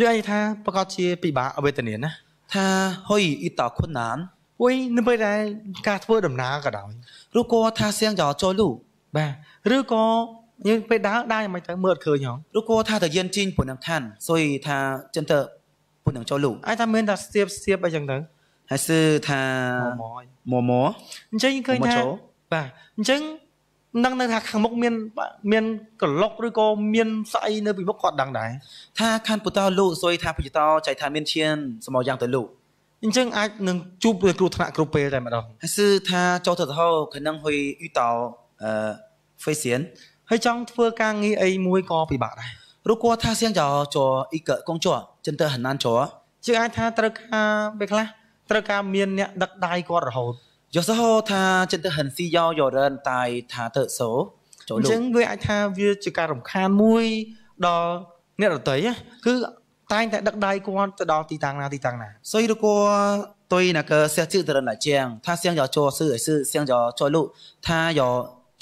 S1: យើងអាចថាប្រកាសជាពិបាកអវេទនាណាថាហុយអ៊ីតោខុនណានអុយនៅពេលដែលការធ្វើដំណើរក៏ដោយឬក៏ថាសៀងយ៉ោចូលលូបាទឬក៏យើងពេលដើរដើរយ៉ាងម៉េចទៅមើលអត់ឃើញហងឬក៏ថាតើយានជីងពុនឹងឋានសុយថាចិនទៅពុនឹងចូលលូអាចថាមានតែស្ទាបស្ទាបអីចឹងទៅហើយគឺថាមមមមអញ្ចឹងឃើញថាបាទអញ្ចឹងនឹងនៅថាខាងមុខមានមាន ក្លុកឬក៏មានស្អីនៅពីមុខគាត់ដឹងដែរថាខានពតោលោកសុយថាពយតោចៃថាមានឈៀនសមយ៉ាងទៅលោកអញ្ចឹងអាចនឹងជួបគ្រូថ្នាក់គ្រប់ពេលតែម្ដងហើយគឺថាចោះទៅទៅខនឹងហុយអ៊ីតោអឺហ្វេសៀនហើយចង់ធ្វើការងារអីមួយក៏ពិបាកដែរ如果他想找做一个工作真的很难做ជាអាចថាត្រូវការពេលខ្លះ ត្រូវការមានអ្នកដឹកដៃគាត់រហូតយសហោថាចិត្តទៅហិនស៊ីយោយោរិនតៃថាទៅសូចូលលោកអញ្ចឹងវាអាចថាវាជាការរំខានមួយដល់អ្នកដតីគឺតែងតែដឹកដៃគាត់ទៅដល់ទីតាំងណាទីតាំងណាសុយរកទុយណាកើសះជឺតរណាជាងថាសៀងយោជោសឺអីសឺសៀងយោចោលុថាយោ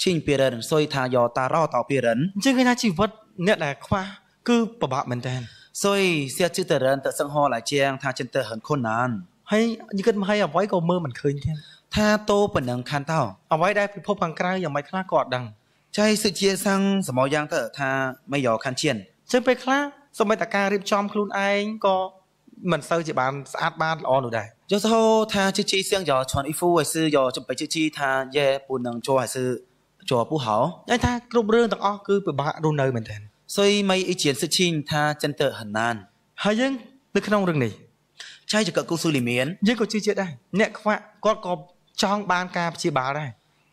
S1: ឈិញពីរិនសុយថាយោតារោតោពីរិនអញ្ចឹងគេថាជីវិតអ្នកដែលខ្វះគឺពិបាកមែនតើសុយសះជឺតរិនតសង្ហោឡាជាងថាចិនតើហិនខុនណានហើយយគិតមកឲ្យអ្វីក៏មើលមិនឃើញទេថាតោប៉ុណ្ណឹងខាន់តោអ្វីដែលពិភពខាងក្រៅយ៉ាងម៉េចខ្លះក៏អត់ដឹងចៃសុជាសង្ឃសមោយ៉ាងទៅថាមិនយកខាន់ឈៀនចឹងពេលខ្លះសម័យតការរៀបចំខ្លួនឯងក៏មិនសូវជាបានស្អាតបានល្អនោះដែរយកសោថាជីជីសៀងយកឈွန်អ៊ីហ្វូឲ្យស៊ឺយកចំបៃជីជីថាយេពូនឹងជួឲ្យស៊ឺជួពូហោតែថាគ្រប់រឿងទាំងអស់គឺពិបាករស់នៅមែនទែនសុយមិនអ៊ីជៀនស៊ឺឈីងថាចិនតើហណាន ហើយយើងនៅក្នុងរឿងនេះចៃចកកូស៊ូលីមៀនយើងក៏ជឿជាក់ដែរអ្នកខ្វាក់គាត់ក៏ចង់បានការព្យាបាលដែរ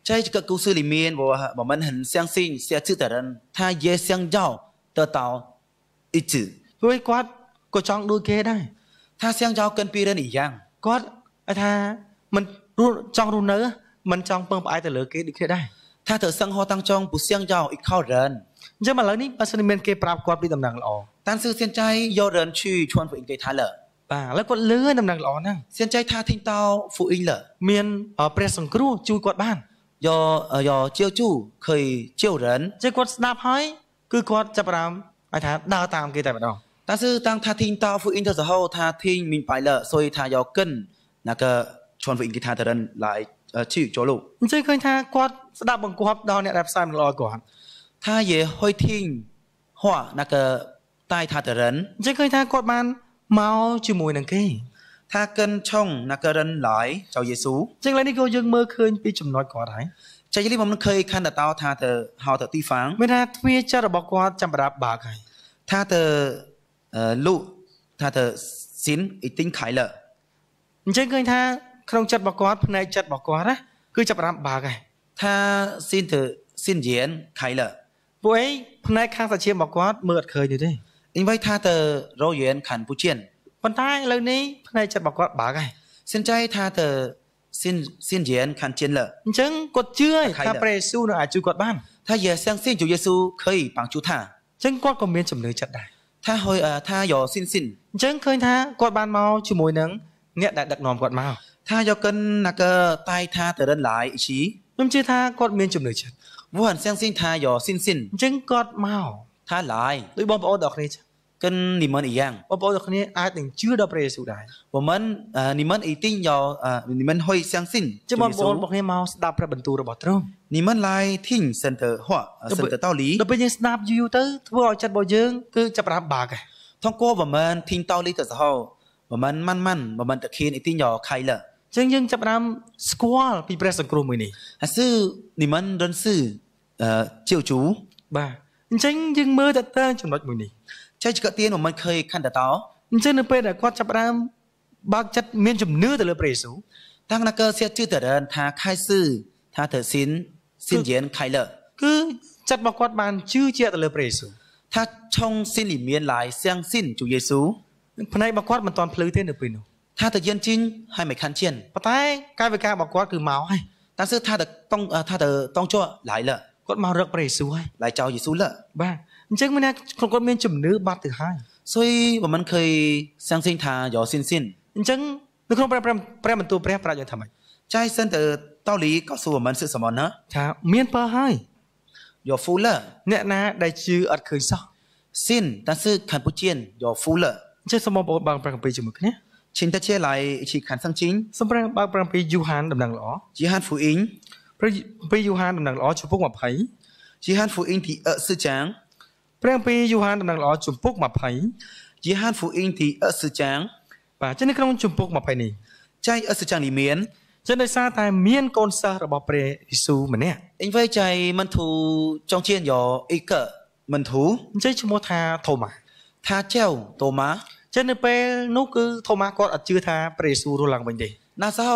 S1: ចៃក៏គូស៊ឺលីមានបើមិនហិនសៀងស៊ីងសៀគឺតរិនថាយេសៀងយ៉ោតតោអ៊ីជឺព្រោះគាត់ក៏ចង់ដូចគេដែរថាសៀងយ៉ោកិនពីរិនអ៊ីយ៉ាងគាត់ថាមិនចង់រស់នៅ មិនចង់ពឹងផ្អែកទៅលើគេដូចគេដែរថាត្រូវសឹងហោតាំងចង់ពូសៀងយ៉ោអ៊ីខោរិនអញ្ចឹងឥឡូវនេះបើសិនមានគេប្រាប់គាត់ពីតំណែងល្អតានស៊ឺសៀនចៃយោរិនឈីឈួនវិញគេថាលើបាទឥឡូវគាត់លឺដំណឹងល្អហ្នឹង现在他听到福音了មានព្រះសង្គ្រោះជួយគាត់បានយកយកជាវជូ可以救人ជាគាត់ស្ដាប់ហើយគឺគាត់ចាប់បានអាចថាដើរតាមគេតែម្ដង但是当他听到福音的时候他听明白了所以他要跟那个传福音给他的人来去着陆អញ្ចឹងឃើញថាគាត់ស្ដាប់បង្គាប់ដល់អ្នកដែលផ្សាយមិនល្អគាត់他也会听话那个带他的人អញ្ចឹងឃើញថាគាត់បានមកជាមួយនឹងគេ ថាកិនឆុងណាកិរិនឡើយចៅយេស៊ូចឹងឡើយនេះក៏យើងមើលឃើញពីចំណុចគាត់ហើយចៃលីមិនឃើញខណ្ឌតោថាទៅហៅទៅទីហ្វាងមានថាទ្វារចិត្តរបស់គាត់ចាំប្រាប់បាក់ហើយថាទៅលុថាទៅស៊ីនអ៊ីទីងខៃលអញ្ចឹងឃើញថាក្នុងចិត្តរបស់គាត់ផ្នែកចិត្តរបស់គាត់ណាគឺចាប់ប្រាប់បាក់ហើយថាស៊ីនទៅស៊ីនយៀនខៃលពួកឯងផ្នែកខាងសាជារបស់គាត់ មើលអត់ឃើញទេอินไว้ท่าเตอร์เรเยีนขันปู้เชียนคนท้ายเรื่องนี้พนายจะบอกว่าบาไงสินใจท่าเตอร์สิ้นสิ้นเยีนขันเชียนเลยจังกดเชื่อถ้าเปรซูน่าจูกดบ้านถ้าเยียเซียงสิ้นจูเยซูเคยปังจูท่าจังกดก็เมียนจมเนือจัดได้ ถ้าหอยเออถ้าหยอสิ้นสิ้นจังเคยท่ากดบ้านเมาชูมวยนังเนี่ยได้ดักนอนกดเมาถ้าหยอกันนักเกอร์ใต้ท่าเตอร์เดินหลายชี้นุ่มชื่อท่ากดเมียนจมเนือจัดวัวหันเซียงสิ้นท่าหยอสิ้นสิ้นจังกดเมาท่าหลายด้วยบอมโอดอกเลยจ้ะ跟你们一样。បងប្អូនទាំងគ្នាអាចនឹងជឿដល់ព្រះយេស៊ូវដែរ。我们呃你们一定要呃你们会相信。ចាំបងប្អូនបងប្អូនមកស្ដាប់ព្រះបន្ទូលរបស់ទ្រង់你们来听神的话神的道理ដល់ពេលយើងស្ដាប់យូរទៅធ្វើឲ្យចិត្តរបស់យើង គឺចាប់ផ្ដើមបាក់ហើយ通过我们听道理的时候我们慢慢我们的心一定要开了ចឹងយើងចាប់ផ្ដើមស្គាល់ពីព្រះសង្គ្រោះមួយនេះហើយគឺ你们认识呃救主បាទអញ្ចឹងយើងមើលតើតើចំណុចមួយនេះចេះចកទានមិនឃើញខណ្ឌតោអញ្ចឹងនៅពេលដែលគាត់ចាប់ដើមបើកចិត្តមានជំនឿទៅលើព្រះយេស៊ូវតាំងណាកើសៀតជឿតរិនថាខៃស៊ឺថាទៅស៊ីនស៊ីនយេនខៃលឺគឺចិត្តរបស់គាត់បានជឿជាក់ទៅលើព្រះយេស៊ូវថាឆុងស៊ីនលីមានឡាយសៀងស៊ីនជួយេស៊ូវផ្នែករបស់គាត់មិនទាន់ភ្លឺទេនៅពេលនោះថាតើយិនជីងហើយមិនខានជៀនប៉ុន្តែ កាយវិការរបស់គាត់គឺមកហើយតាំងសឺថាតើតងថាតើតងជួឡាយលឺគាត់មករកព្រះយេស៊ូវហើយឡាយចោលយេស៊ូវលឺបាទអញ្ចឹងមានក្នុងគាត់មានជំនឿបាត់ទៅហើយសុយបើមិនឃើញសាំងសិនថាយកសិនសិនអញ្ចឹងនៅក្នុងព្រះព្រះបន្ទូលព្រះ ប្រាជ្ញាថាម៉េចចៃសិនទៅតូលីក៏សួរមិនសិសមនណាថាមានបើហើយ your fooler អ្នកណាដែលជឿអត់ឃើញសោះសិនតាសឺកម្ពុជា your fooler អញ្ចឹងសូមបងប្អូនបើកប្រាំងពីជាមួយគ្នាឈិនតាជាឡៃឈីខាន់សង្ជីងសម្រាប់បើកប្រាំងពីយូហានដំណឹងល្អយូហានហ្វូអ៊ីងព្រះពីយូហានដំណឹងល្អជំពូក20យូហានហ្វូអ៊ីងទីអឺសឺចាងព្រះពីយូហានដំណឹងល្អជំពូក20យូហានហ្វូអ៊ីងទីអសចាង បាទចឹងនៅក្នុង ជំពូក20នេះចៃអសចាងនេះមានចឹងដោយសារតែមានកូនសិស្សរបស់ព្រះយេស៊ូវម្នាក់អ៊ីវ៉េចៃមិនធូចងជៀនយោអ៊ីកមិនធូអញ្ចឹងឈ្មោះថាថូម៉ាថាចៅថូម៉ាចឹងនៅពេល នោះគឺថូម៉ាគាត់អត់ជឿថាព្រះយេស៊ូវរស់ឡើងវិញទេណាសោ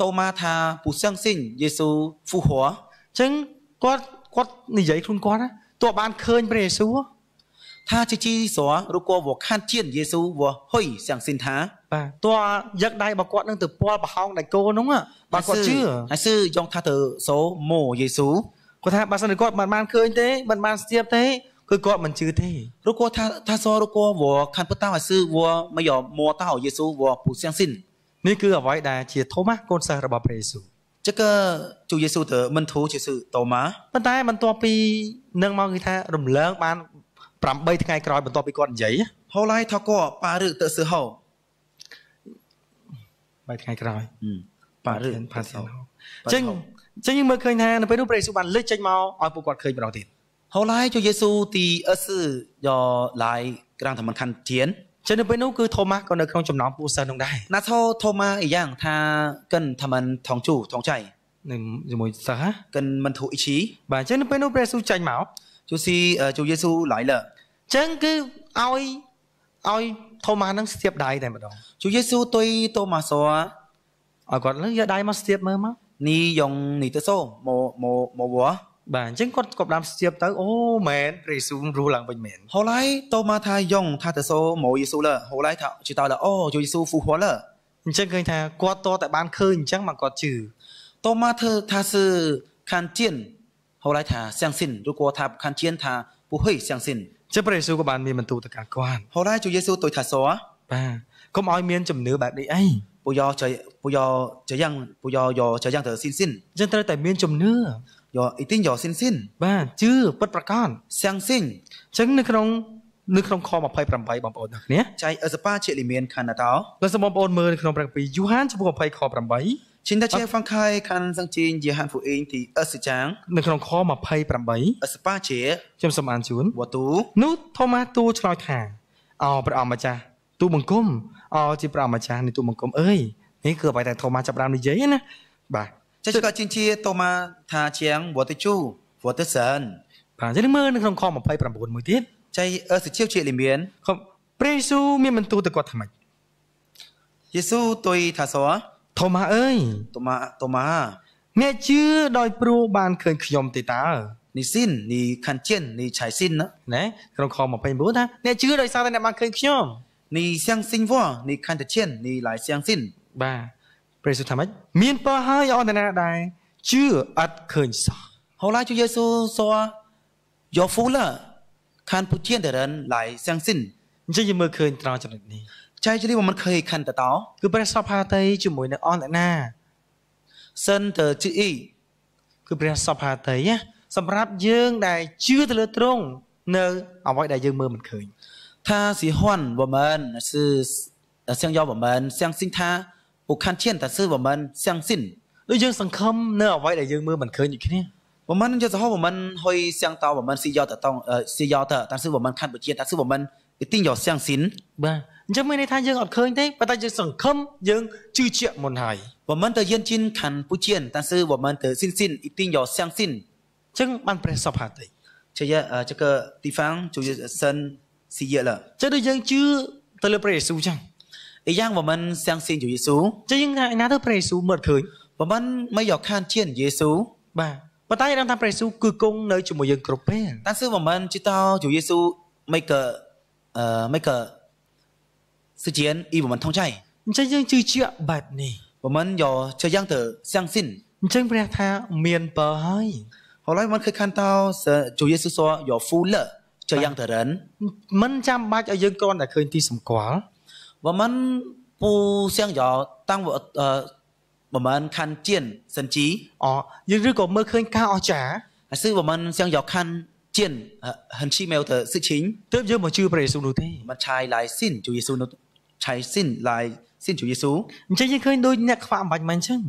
S1: ថូម៉ាថាពូសឹងស៊ីងយេស៊ូវហ្វូហួរចឹងគាត់គាត់ និយាយខ្លួនគាត់ណាទោះបានឃើញព្រះយេស៊ូវថាជាជីស្រឬក៏វខានជៀនយេស៊ូវវហុយសៀងស៊ីនថាបាទតើយកដៃរបស់គាត់នឹងទៅពាល់ប្រហោងដៃគោនោះបាទគាត់ជឿហើយគឺយងថាទៅសូម៉ូយេស៊ូវគាត់ថាបើសិនគាត់មិនបានឃើញទេមិនបានស្ទាបទេគឺគាត់មិនជឿទេឬក៏ថាថាសរឬក៏វខានពតាឲ្យស៊ឺវមកយកមួតោយេស៊ូវវពូសៀងស៊ីននេះគឺអ្វីដែលជាថូម៉ាស់កូនសិស្សរបស់ព្រះយេស៊ូវចឹកគឺយេស៊ូវទៅមិនធូរជាស៊ឺតូម៉ាប៉ុន្តែបន្ទាប់ពីនឹងមកគឺថារំលងបាន8ថ្ងៃក្រោយបន្ទាប់ពីគាត់និយាយហូឡៃថកប៉ារឹកទៅសឺហោ3ថ្ងៃក្រោយប៉ារឹកផាសោចឹងចឹងយើងមើលឃើញថានៅពេលនោះព្រះយេស៊ូវបានលើកចេញមកឲ្យពួកគាត់ឃើញម្ដងទៀតហូឡៃចូលយេស៊ូវទីអឺសឺយោឡៃក្រាំងធម្មខាន់ទៀនចឹងនៅពេលនោះគឺថូម៉ាស់ក៏នៅក្នុងចំណោមពួកសិស្សនោះដែរណាថូថូម៉ាស់អីយ៉ាង ថាកិនធម្មថងជូថងចៃនឹងជាមួយសិស្សហ៎跟门徒一起បាទអញ្ចឹងនៅពេលនោះព្រះយេស៊ូវចេញមក就是主耶稣来了អញ្ចឹងគឺឲ្យឲ្យថូម៉ានឹងស្ទាបដៃតែម្ដង主耶稣对多马说ឲ្យគាត់នឹងយកដៃមកស្ទាបមើលមកនេះយ៉ងនេះទៅសូមកមកមកវ៉ាបាទអញ្ចឹងគាត់ក៏បានស្ទាបទៅអូមែនព្រះយេស៊ូវរស់ឡើងវិញមែនហូឡៃតូម៉ាថាយ៉ងថាទៅសូមកយេស៊ូវលើហូឡៃថាជឿតើអូយេស៊ូវហ្វូហួរលើអញ្ចឹងឃើញថាគាត់តតែបានឃើញអញ្ចឹងមកគាត់ជឿ多玛特他是看见，后来他相信。如果他不看见，他不会相信。这不耶稣ก็បានមានបន្ទូលទៅកាន់គាត់后来主耶稣对他说បាទកុំឲ្យមានជំនឿបែបនេះអី不要这不要这样不要有这样的信心ចឹងត្រូវតែមានជំនឿយក一定要信心បាទជឿពិតប្រាកដ相信ចឹងនៅក្នុងនៅក្នុងខ28បងប្អូនទាំងគ្នាចៃអសបាជាលីមានខានតោលើសូមបងប្អូនមើលនៅក្នុងព្រះគម្ពីរយូហានចំពោះ20ខ8现在切放开看圣经约翰福音第20章នៅក្នុងខ28 28ជាខ្ញុំសូមអានជូនវតូនោះថូម៉ាទូឆ្លើយថាអោព្រះអង្គម្ចាស់ទូបង្គំអោជាព្រះអង្គម្ចាស់នៃទូបង្គំអើយនេះគឺបែរតែថូម៉ាចាប់បាននិយាយណាបាទចេះក៏ជាជាថូម៉ាថាជាងវតូជូវតូសិនបាទយើងមើលនៅក្នុងខ29មួយទៀតចៃអឺសជាជាលីមានព្រះយេស៊ូវមានបន្ទូលទៅគាត់ថាម៉េចយេស៊ូវទុយថាសោះថូម៉ាអើយថូម៉ាថូម៉ាអ្នកជឿដោយព្រោះបានឃើញខ្ញុំទេតើនេះស៊ីននេះខាន់ chien នេះឆៃស៊ីនណាក្នុងខ29ថាអ្នកជឿដោយសារតែអ្នកបានឃើញខ្ញុំនេះសៀងស៊ីនវ៉ានេះខាន់ chien នេះឡៃសៀងស៊ីនបាទព្រះយេស៊ូវថាម៉េចមានពរហើយអនណាដែរជឿអត់ឃើញសោះហូឡាជូយេស៊ូសោយោហ្វូឡាខាន់ពូជៀនដរិនឡៃសៀងស៊ីនអញ្ចឹងយើងមើលឃើញត្រង់ចំណុចនេះចៃជ្រីមិនខេខន្តតោគឺព្រះសពហាតីជាមួយនឹងអនណាសិនទៅជឺអ៊ីគឺព្រះសពហាតីណាសម្រាប់យើងដែលជឿទៅលើទ្រង់នៅអ្វីដែលយើងមើលមិនឃើញ ថាស៊ីហ៊ុនវមែនគឺសៀងយោវមែនសៀងស៊ីងថាពូខាន់ឈៀនតាសឺវមែនសៀងស៊ីនដូចយើងសង្ឃឹមនៅអ្វីដែលយើងមើលមិនឃើញដូចគ្នាវមែនយកសហវមែនហុយសៀងតោវមែនស៊ីយោតតងស៊ីយោតតាសឺវមែនខាន់បជាតាសឺវមែន cái tin nhỏ sang xin ba nhưng mà này thay dương ọt khơi thế và ta dương sẵn khâm dương chư chuyện môn hải và mình tới dân chín khăn bú chiên ta sư và mình tới xin xin ít tin nhỏ sang xin chưng ban pre sập hạt đấy chứ giờ dạ, à, chứ cơ tí phang chủ dạ sân xì dựa là chứ đôi dân chứ tờ lời pre su chẳng ý rằng và mình sang xin chủ Giêsu chứ nhưng ngài nát tới pre su mệt khơi và mình mới giọt khăn chiên Giêsu ba ប៉ុន្តែយើងដឹងថាព្រះយេស៊ូវគឺគង់នៅជាមួយយើងគ្រប់ពេលតែសឺមិនមែនជាតោព្រះយេស៊ូវមិនក៏呃那个事件，以我们通在。អញ្ចឹងយើងជឿជាក់បែបនេះ我们有这样的相信អញ្ចឹងព្រះថាមាន បើហើយ后来我们可以看到主耶稣说有福了这样的人មិនចាំបាច់ឲ្យយើងគ្រាន់តែឃើញទីសម្គាល់我们不想要当我呃我们看见神迹哦យើងឬក៏មើលឃើញការអស្ចារ្យ还是我们想要看见很奇妙的事情。ទើបយើងមកជឿព្រះយេស៊ូវនោះទេមិនឆាយឡាយស៊ីនជូយេស៊ូវនោះឆាយស៊ីនឡាយស៊ីនជូយេស៊ូវអញ្ចឹងយើងឃើញដូចអ្នកខ្វះអំបញ្ញមិនអញ្ចឹង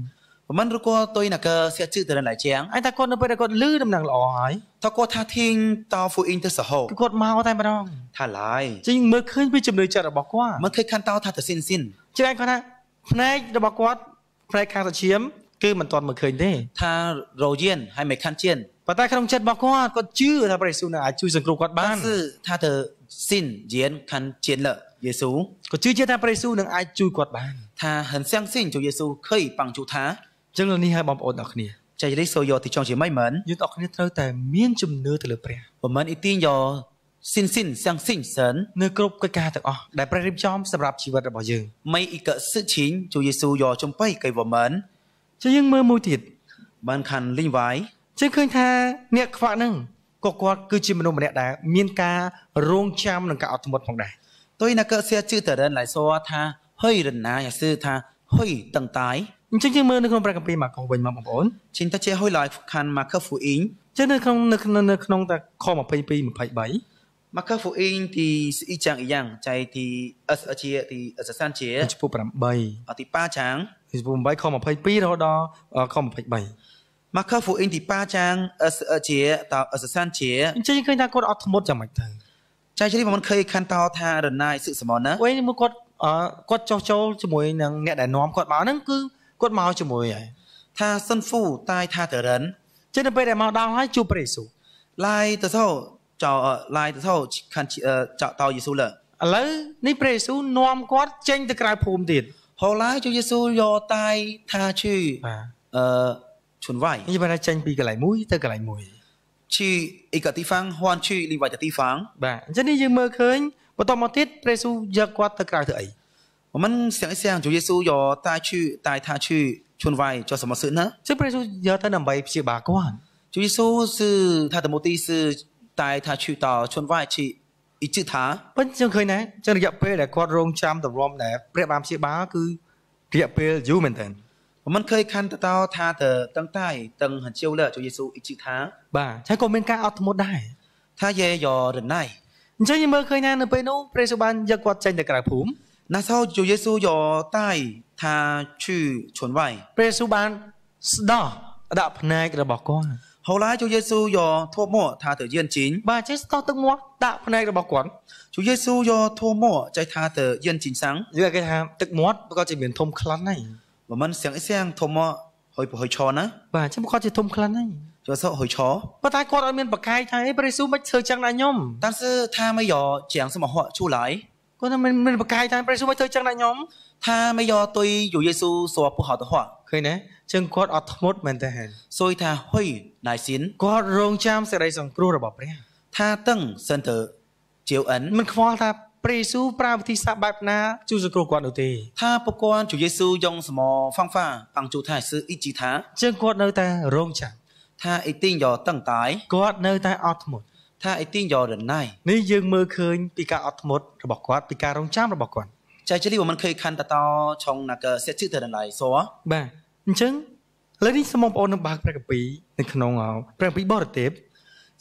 S1: ប្រហែលឬក៏ទុយណាកសៀជឺទៅឡាយជាងអាយថាគាត់នៅពេលគាត់លឺដំណឹងល្អហើយថាគាត់ថាធៀងតោហ្វូអ៊ីងទៅសហោគាត់មកតែម្ដងថាឡាយអញ្ចឹងមើលឃើញពីចំណុចចិត្តរបស់គាត់មើលឃើញខាន់តោថាទៅស៊ីនស៊ីនច្រើនគាត់ថាផ្នែករបស់គាត់ផ្នែកខាងសាឈាមគឺមិនទាន់មើលឃើញទេថារោយៀនហើយមេខាន់ជៀនប៉ុន្តែក្នុងចិត្តរបស់គាត់គាត់ជឿថាព្រះយេស៊ូវនឹងអាចជួយសង្គ្រោះគាត់បានគឺថាទៅស៊ីនជានខាន់ជានលយេស៊ូវគាត់ជឿថាព្រះយេស៊ូវនឹងអាចជួយគាត់បានថាហិនសៀងស៊ីនជួយយេស៊ូវខៃបងជូថាចឹងនេះហើយបងប្អូនអរគ្នាចៃរីសូយោទីចង់ជាមិនមែនយើងអរគ្នាត្រូវតែមានជំនឿទៅលើព្រះមិនមែនអ៊ីទីនយោស៊ីនស៊ីនសាំងស៊ីនសិននៅគ្រប់កិច្ចការទាំងអស់ដែលព្រះរៀបចំសម្រាប់ជីវិតរបស់យើងមិនអ៊ីកសិឈីងជួយយេស៊ូយោចំបៃកៃវមិនចឹងយើងមើលមួយទៀតបានខាន់លីងវ៉ៃចឹងឃើញថាអ្នកខ្វាក់ហ្នឹងក៏គាត់គឺជាមនុស្សម្នាក់ដែលមានការរងចាំនិងការអត់ធ្មត់ផងដែរទុយណាកើសៀជឺតរិនឡៃសួរថាហុយរណាយ៉ាសឺថាហុយតឹងតាយអញ្ចឹងយើងមើលនៅក្នុងព្រះគម្ពីរម៉ាកុសវិញមកបងប្អូនជិនតាជាហុយឡៃខានម៉ាកុសហ្វូអ៊ីងចឹងនៅក្នុងនៅក្នុងនៅក្នុងតាខ22 23ម៉ាកុសហ្វូអ៊ីងទីអ៊ីចាំងយ៉ាងចៃទីអសជាទីអសសានជាចំពោះ8អទីប៉ាចាំងចំពោះ8ខ22រហូតដល់ខ23马可福音第八章二十二节到二十三节。អញ្ចឹងឃើញថាគាត់អត់ធ្មត់យ៉ាងម៉េចទៅចែកជ្រាបមិនឃើញខាន់តោថារណាយសិសមណាវិញមកគាត់គាត់ចោះចូលជាមួយនឹងអ្នកដែលនាំគាត់មកហ្នឹងគឺគាត់មកជាមួយហើយថាសិនហ្វូតាយថាតរិនចឹងទៅពេលដែលមកដល់ហើយជួបព្រះយេស៊ូវឡាយទៅសោចោឡាយទៅសោខាន់ចោតោយេស៊ូវលើឥឡូវនេះព្រះយេស៊ូវនាំគាត់ចេញទៅក្រៅភូមិទៀតហូឡាយជួយេស៊ូវយកតាយថាឈឺបាទអឺ存外。你把它ចេញពីកន្លែងមួយទៅកន្លែងមួយ去一个地方换去另外一个地方បាទអញ្ចឹងនេះយើងមើលឃើញបន្តមកទៀតព្រះយេស៊ូវយកគាត់ទៅក្រៅទៅអី我们想一想主耶稣要带去带他去存外做什么事呢这ព្រះយេស៊ូវយកទៅដើម្បីព្យាបាលគាត់主耶稣是他的目的是带他去到村外去អ៊ីជឺថាពិតយើងឃើញដែរចឹងរយៈពេលដែលគាត់រងចាំទម្រាំដែរព្រះបានព្យាបាលគឺរយៈពេលយូរមែនតើ我们可以看得到他的等待，等很久了，主耶稣医治他。បាទហើយក៏មានការអត់ធ្មត់ដែរ他也有忍耐。អញ្ចឹងយើងមើលឃើញថានៅពេលនោះព្រះយេស៊ូវបាន យកគាត់ចេញទៅក្រៅភូមិ那时候主耶稣有带他去村外。ព្រះយេស៊ូវបានស្ដោះដាក់ភ្នែករបស់គាត់后来主耶稣有托莫他的眼睛，បាទចេះស្ដោះទឹកមាត់ដាក់ភ្នែករបស់គាត់主耶稣有托莫在他的眼睛上យើងគេថា ទឹកមាត់ក៏ជាមានធំខ្លាំងដែរបើមិនសៀងអីសៀងធំមកហើយបើហើយឆណាបាទចាំគាត់ជាធំខ្លាំងហើយចុះសោះហើយឆប៉ុន្តែគាត់អត់មានប្រកាយថាអីព្រះយេស៊ូវមិនធ្វើចឹងណាខ្ញុំតាំងគឺថាមិនយកជាងសមហៈជូឡៃគាត់ថាមិនមានប្រកាយថាព្រះយេស៊ូវមិនធ្វើចឹងណាខ្ញុំថាមិនយកទុយយូយេស៊ូវសួរពុះហៅទៅហោះឃើញទេជាងគាត់អត់ធ្មត់មែនទេសួយថាហុយណៃស៊ីនគាត់រងចាំសេចក្តីសង្គ្រោះរបស់ព្រះ ថាតឹងសិនទៅជាវអិនមិនខ្វល់ថាព្រះយេស៊ូវប្រើវិធីសាស្ត្របែបណាជួយសង្គ្រោះគាត់នោះទេថាប្រគល់ជួយយេស៊ូវយ៉ងសមហ្វាំងហ្វាប៉ាំងជូថាស៊ឺអ៊ីជីថាជើងគាត់នៅតែរងចាំថាអ៊ីទីងយ៉តឹងតាយគាត់នៅតែអត់ធ្មត់ថាអ៊ីទីងយ៉រណៃនេះយើងមើលឃើញពីការអត់ធ្មត់របស់គាត់ពីការរងចាំរបស់គាត់ចៃជលីបើមិនឃើញខាន់តតឆុងណាកសេតជឺទៅណៃសោបាទអញ្ចឹងឥឡូវនេះសូមបងប្អូននឹងបើកព្រះគម្ពីរនៅក្នុងព្រះគម្ពីរបរទេស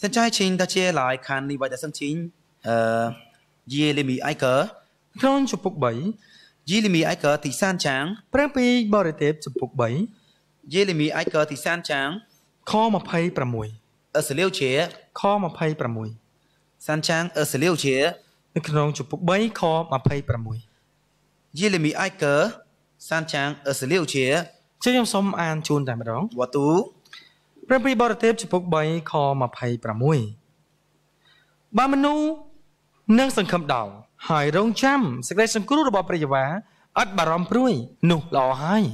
S1: សិនចៃឈិញតាជាឡាយខាន់នេះវ៉ៃតាសិនឈិញអឺយេលេមីអៃកើក្នុងជំពូក3យេលេមីអៃកើទីសានចាងព្រះពីបរិទេពជំពូក3យេលេមីអៃកើទីសានចាងខ26អសលាវជាខ26សានចាងអសលាវជានៅក្នុងជំពូក3ខ26យេលេមីអៃកើសានចាងអសលាវជាជួយខ្ញុំសូមអានជូនតែម្ដងវត្តូព្រះពីបរិទេពជំពូក3ខ26បើមនុស្សនិងសង្ឃឹមដល់ហើយរងចាំសេចក្តីសង្គ្រោះរបស់ព្រះយេហូវ៉ាអត់បារម្ភព្រួយ នោះល្អហើយ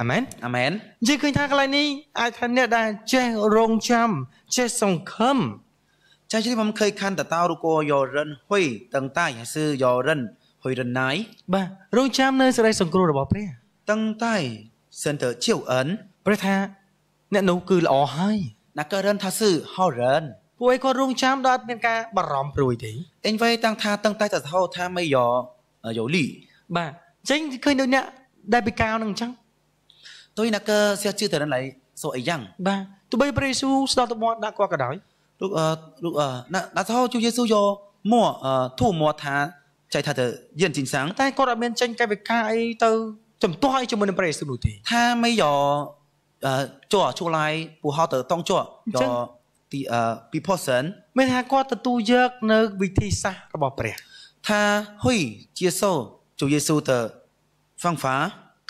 S1: អាមែនអាមែនយើងឃើញថាកន្លែងនេះអាចថាអ្នកដែលចេះរងចាំចេះសង្ឃឹមចាស់ជិះខ្ញុំឃើញខាន់តតោរូកោយោរិនហ៊ុយតឹងតៃហឺយោរិនហ៊ុយរិនណៃបាទរងចាំនៅសេចក្តីសង្គ្រោះរបស់ព្រះតឹងតៃសិនតើជាវអិនព្រះថា អ្នកនោះគឺល្អហើយ ណាកើរិនថាស៊ឺហោរិនពួកឯងក៏រងចាំដោយអត់មានការបារម្ភព្រួយទេអេងវ៉េតាំងថាតាំងតែតថោថាមេយ៉យូលីបាទចេញឃើញដូចអ្នកដែលពីកាលនឹងអញ្ចឹងទុយណាកើសះជឿទៅនឹងឡៃសូអីយ៉ាង បាទទោះបីព្រះយេស៊ូវស្ដល់តមាត់ដាក់គាត់ក៏ដោយលោកលោកណាថោជួយេស៊ូវយកមកធូមកថាចៃថាទៅយានជីនសាំងតែគាត់អត់មានចេញកាយវិការអីទៅចំទាស់អីជាមួយនឹងព្រះយេស៊ូវនោះទេថាមេយ៉ជោះជួលឡាយពូហោទៅតង់ជោះយកទីពី person មានថាគាត់ទទួលយកនៅវិធីសាស្ត្ររបស់ព្រះថាហ៊ុយជាសូជួយេស៊ូទៅហ្វាំងហ្វា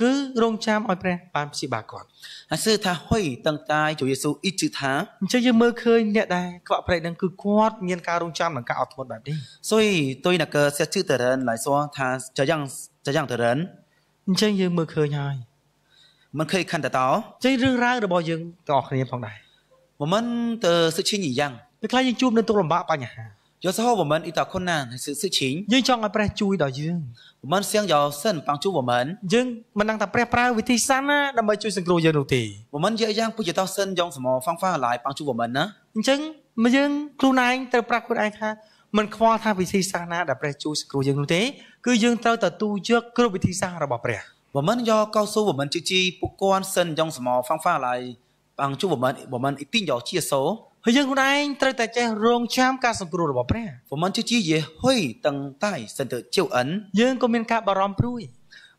S1: គឺរងចាំឲ្យព្រះបានព្យាបាលគាត់ហើយសឺថាហ៊ុយតឹងតាយជួយយេស៊ូអ៊ីជឺថាអញ្ចឹងយើងមើលឃើញអ្នកដែលខ្វក់ប្រេកនឹងគឺគាត់មានការរងចាំនិងការអត់ធ្មត់បែបនេះសុយទុយណកសេះជឺតរិនឡៃសួរថាចាយ៉ាងចាយ៉ាងតរិនអញ្ចឹងយើងមើលឃើញហើយមិនឃើញខណ្ឌតតោចេះរឿងរ៉ាវរបស់យើងទាំងអស់គ្នាផងដែរ Момент 事情一样ពេលខ្លះយើងជួបនឹងទុកលំបាកបញ្ហា有时候我们遇到困难还是事情យើងចង់ឲ្យព្រះជួយដល់យើង我们想要神帮助我们យើង មិនដឹងថាព្រះប្រើវិធីសាស្ត្រណាដើម្បីជួយសង្គ្រោះយើងនោះទេ我们也一样不知道神用什么方法来帮助我们呢អញ្ចឹងយើងខ្លួនឯងត្រូវប្រាប់ខ្លួនឯងថាមិនខ្វល់ថាវិធីសាស្ត្រណាដែលព្រះជួយសង្គ្រោះយើងនោះទេគឺយើងត្រូវតែទូយកគ្រប់វិធីសាស្ត្ររបស់ព្រះ我们要告诉我们自己不管神用什么方法来ព្រះអង្គជួបបំមិនបំមិនអ៊ីទីងយកជាសូហើយយើងខ្លួនឯងត្រូវតែចេះរងចាំការសង្គ្រោះរបស់ព្រះបំមិនជាយេហ៊ុយតឹងតៃសិនទៅជឿអិនយើងក៏មានការបារម្ភព្រួយ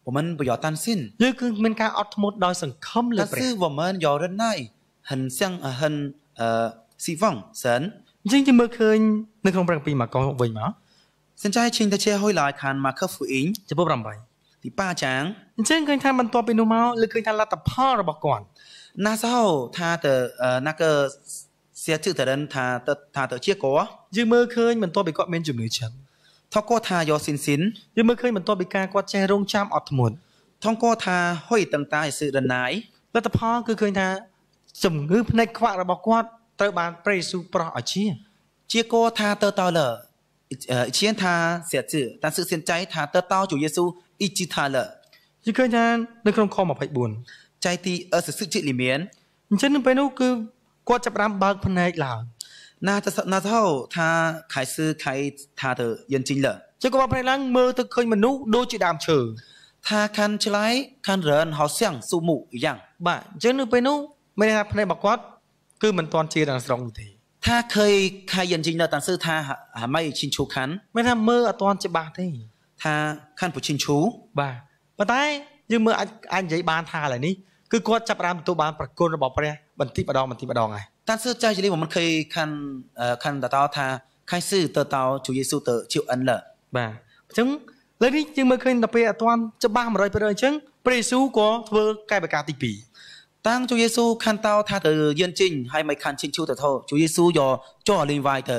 S1: បំមិនប្រយោតាន់ស៊ីនយើងគឺមានការអត់ធ្មត់ដោយសង្ឃឹមលើព្រះគឺបំមិនយករិនណៃហិនសៀងហិនអឺស៊ីវងសិនយើងជិះមើលឃើញនៅក្នុងប្រឹងពីម៉ាកុសវិញមកសិនចៃឈិញតាជាហ៊ុយឡាយខានម៉ាកុសហ្វូអ៊ីងចំពោះ8ទីប៉ាចាងអញ្ចឹងឃើញថាបន្ទាប់ពីនោះមកលើឃើញថាលទ្ធផលរបស់គាត់那时候他的呃那个写字的人，他的他的结果，យើងមើលឃើញបន្ទាប់ពីគាត់មានជំងឺឆ្លងថាគាត់ថាយកស៊ីនស៊ីនយើងមើលឃើញបន្ទាប់ពីការគាត់ចេះរងចាំអត់ធ្មត់ថងគាត់ថាហុយតឹងតាយសឺដណាយលទ្ធផលគឺឃើញថាជំងឺភ្នែកខ្វាក់របស់គាត់ត្រូវបានព្រះយេស៊ូវប្រោះឲ្យជា ជាគោថាទៅតលើអ៊ីជាថាសៀតជឺតាំងសឹកសៀនចៃថាទៅតោជូយេស៊ូវអ៊ីជីថាលើគឺឃើញថានៅក្នុងខ24 Chaiti អសសិជាលីមៀនអញ្ចឹងនៅពេលនោះគឺគាត់ចាប់បានបើកភ្នែកឡើងណាតណាតោថាខៃសឺខៃថាទៅយិនជីងលើចឹងក៏បានភ្នែកឡើងមើលទៅឃើញមនុស្សដូចជាដើមឈើថាខាន់ឆ្លៃខាន់រ៉ានហោសៀងស៊ូមុយ៉ាង បាទអញ្ចឹងនៅពេលនោះមានថាភ្នែករបស់គាត់គឺមិនទាន់ជាដល់ស្រុងនោះទេថាឃើញខៃយិនជីងនៅតាំងសឺថាហាម៉ៃឈិនឈូខាន់មានថាមើលអត់ទាន់ច្បាស់ទេ ថាខាន់ពូឈិនឈូបាទប៉ុន្តែយើងមើលអាចអាចនិយាយបានថាឥឡូវនេះគឺគាត់ចាប់បានទទួលបានប្រគុណរបស់ព្រះបន្តិចម្ដងបន្តិចម្ដងហើយ但是在这里我们可以看呃看得到他开始得到主耶稣的救恩了បាទអញ្ចឹងលើនេះយើងមើលឃើញដល់ពេលអត់ទាន់ច្បាស់100%អញ្ចឹងព្រះយេស៊ូវក៏ធ្វើកាយវិការទី2当主耶稣看到他的眼睛还没看清楚的时候主耶稣要做另外的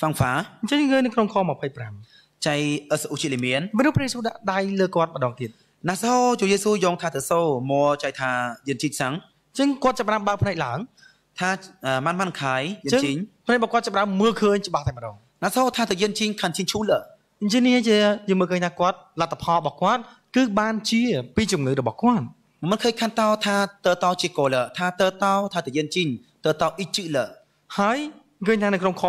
S1: 方法អញ្ចឹងយើងនៅក្នុងខ25在25里面មនុស្សព្រះយេស៊ូវដាក់ដៃលើគាត់ម្ដងទៀតណាសោជួយយេស៊ូយងថាទៅសូមកចៃថាយិនជីកសាំងចឹងគាត់ចាប់បានបើភ្នែកឡើងថាម៉ាន់ម៉ាន់ខាយយិនជីងភ្នែករបស់គាត់ចាប់បានមើលឃើញច្បាស់តែម្ដងណាសោថាទៅយិនជីងខាន់ជីងឈូលអ៊ីជីនីជាយើងមើលឃើញថាគាត់លទ្ធផលរបស់គាត់ គឺបានជា ពីជំងឺរបស់គាត់មិនឃើញខាន់តោថាតើតោជាកូលថាតើតោថាទៅយិនជីងតើតោអ៊ីជឺលហើយឃើញថានៅក្នុងខ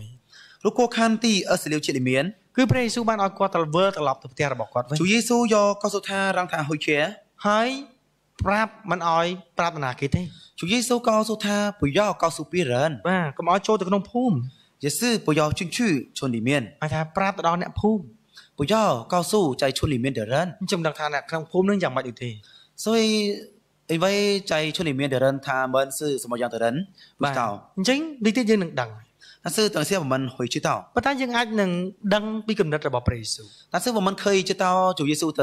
S1: 26លោកកូខាន់ទីអឺសលីវជាលីមៀនគឺព្រះយេស៊ូវបានឲ្យគាត់ទៅវិលត្រឡប់ទៅផ្ទះរបស់គាត់វិញ chúa Giêsu យកកោសុថារាំងថាហុយជាហើយប្រាប់មិនឲ្យប្រាប់នរណាគេទេ chúa Giêsu កោសុថាប្រយោកោសុពីរិនបាទកុំឲ្យចូលទៅក្នុងភូមិយេស៊ូវប្រយោជឹងឈឺជន់លីមានហើយថាប្រាប់ទៅដល់អ្នកភូមិប្រយោកោសុចៃឈន់លីមានដរិនខ្ញុំដឹងថាអ្នកក្នុងភូមិនឹងយ៉ាងម៉េចដូចទេសុយអីវ៉េចៃឈន់លីមានដរិនថាមិនស៊ឺសមយ៉ាងដរិនបាទអញ្ចឹងនេះទៀតយើងនឹងដឹង但是等一下我们会知道。ប៉ុន្តែយើងអាចនឹងដឹងពីគំនិតរបស់ព្រះយេស៊ូវ但是我们可以知道主耶稣的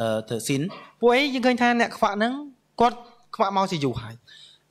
S1: 呃的心ពួកឯងយើងឃើញថាអ្នកខ្វាក់ហ្នឹងគាត់ខ្វាក់មកជាយូរហើយ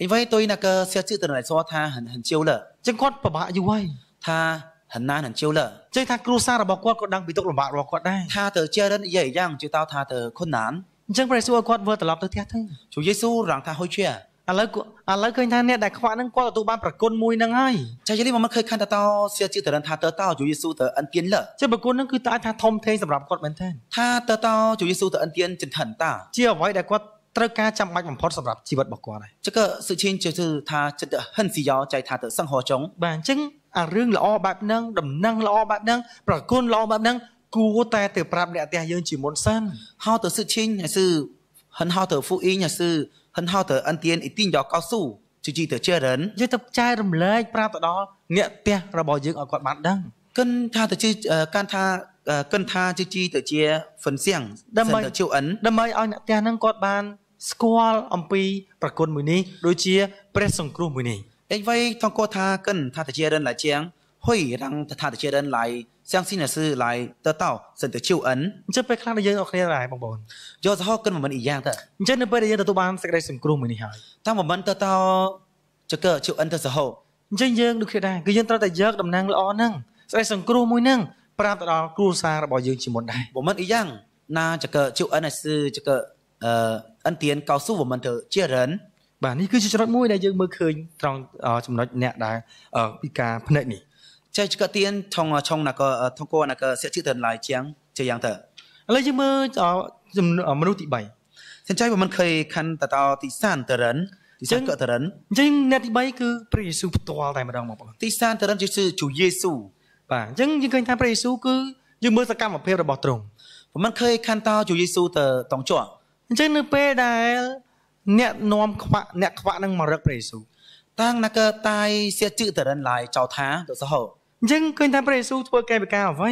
S1: 因为对那个小智的人来说他很很久了ចឹងគាត់ពិបាកយូរហើយថា很难很久了。这他គ្រួសាររបស់គាត់ក៏ដឹងពីទុកលំបាករបស់គាត់ដែរថាទៅជឿរិនយាយយ៉ាងជឿតោថាទៅខុនណានអញ្ចឹងព្រះយេស៊ូវគាត់ធ្វើត្រឡប់ទៅផ្ទះទៅជួយេស៊ូវរងថាហុយជឿឥឡូវឥឡូវឃើញថាអ្នកដែលខ្វះហ្នឹងគាត់ទទួលបានប្រគុណមួយហ្នឹងហើយចាយីមិនឃើញខានតតសៀជឿតរិនថាតតយូយេស៊ូទៅអិនទៀនលើចាប្រគុណហ្នឹងគឺតើថាធំធេងសម្រាប់គាត់មែនទេថាតតយូយេស៊ូទៅអិនទៀនចិនថិនតា ជាអ្វីដែលគាត់ត្រូវការចាំបាច់បំផុតសម្រាប់ជីវិតរបស់គាត់ហើយចឹងក៏សុឈិនជឿថាចិត្តហិនស៊ីយ៉ោចៃថាទៅសង្ហោចុង បាទអញ្ចឹងអារឿងល្អបែបហ្នឹងដំណឹងល្អបែបហ្នឹងប្រគុណល្អបែបហ្នឹងគួរតែទៅប្រាប់អ្នកផ្ទះយើងជាមុនសិនហៅទៅសុឈិនហើយគឺហិនហៅទៅហ្វូអ៊ីងហើយគឺ很好的恩典一定要告诉自己的家人យើងទៅចែករំលែកប្រាប់ទៅដល់អ្នកផ្ទះរបស់យើងឲ្យគាត់បានដឹងកិនថាទៅជាកាន់ថាកិនថាជីជីទៅជាហ្វិនសៀងដើម្បីជួអិនដើម្បីឲ្យអ្នកផ្ទះហ្នឹងគាត់បានស្គាល់អំពីប្រគុណមួយនេះដូចជា ព្រះសង្គ្រោះមួយនេះអេវ៉ៃថងគាត់ថាកិនថាទៅជារិនឡាជាង会让他的家人来相信的是来得到神的救恩。អញ្ចឹងពេលខ្លះយើងអរគ្នាដែរបងប្អូនយកសហគមន៍មិនយ៉ាងទៅអញ្ចឹងនៅពេលដែលយើងទទួលបានសេចក្តីសង្គ្រោះមួយនេះហើយតាមមិនទៅតោចកើជួយអិនទៅសហអញ្ចឹងយើងដូចគ្នាដែរគឺយើងត្រូវតែយកតំណែងល្អហ្នឹងសេចក្តីសង្គ្រោះមួយហ្នឹងប្រាប់ទៅដល់គ្រួសាររបស់យើងជាមុនដែរបើមិនអីយ៉ាងណាចកើជួយអិនឲ្យគឺចកើអឺអិនទៀនកោស៊ូបើមិនទៅជារិន បាទនេះគឺជាចំណុចមួយដែលយើងមើលឃើើញត្រង់ចំណុចអ្នកដែលពីការភ្នែកនេះចៃឆ្កទៀនឆុងឆុងណាក៏ថងគោណាក៏សិកជិតទាំងឡាយជាងជាយ៉ាងទៅឥឡូវយើងមើលមនុស្សទី3សិនចៃមិនឃើញខណ្ឌតតទីសានតរិនទីសានកតរិនអញ្ចឹងអ្នកទី3គឺព្រះយេស៊ូវផ្ទាល់តែម្ដងបងប្អូនទីសានតរិនគឺជួយេស៊ូវបាទអញ្ចឹងយើងឃើញថាព្រះយេស៊ូវគឺយើងមើលសកម្មភាពរបស់ទ្រង់មិនឃើញខណ្ឌតជួយេស៊ូវទៅតងជាប់អញ្ចឹងនៅពេលដែលអ្នកនាំខ្វាក់អ្នកខ្វាក់នឹងមករឹកព្រះយេស៊ូវតាំងណាកើតាយសៀជឺតរិនឡាយចោថាទៅសហោអញ្ចឹងឃើញថាព្រះយេស៊ូវធ្វើកាយវិការអ្វី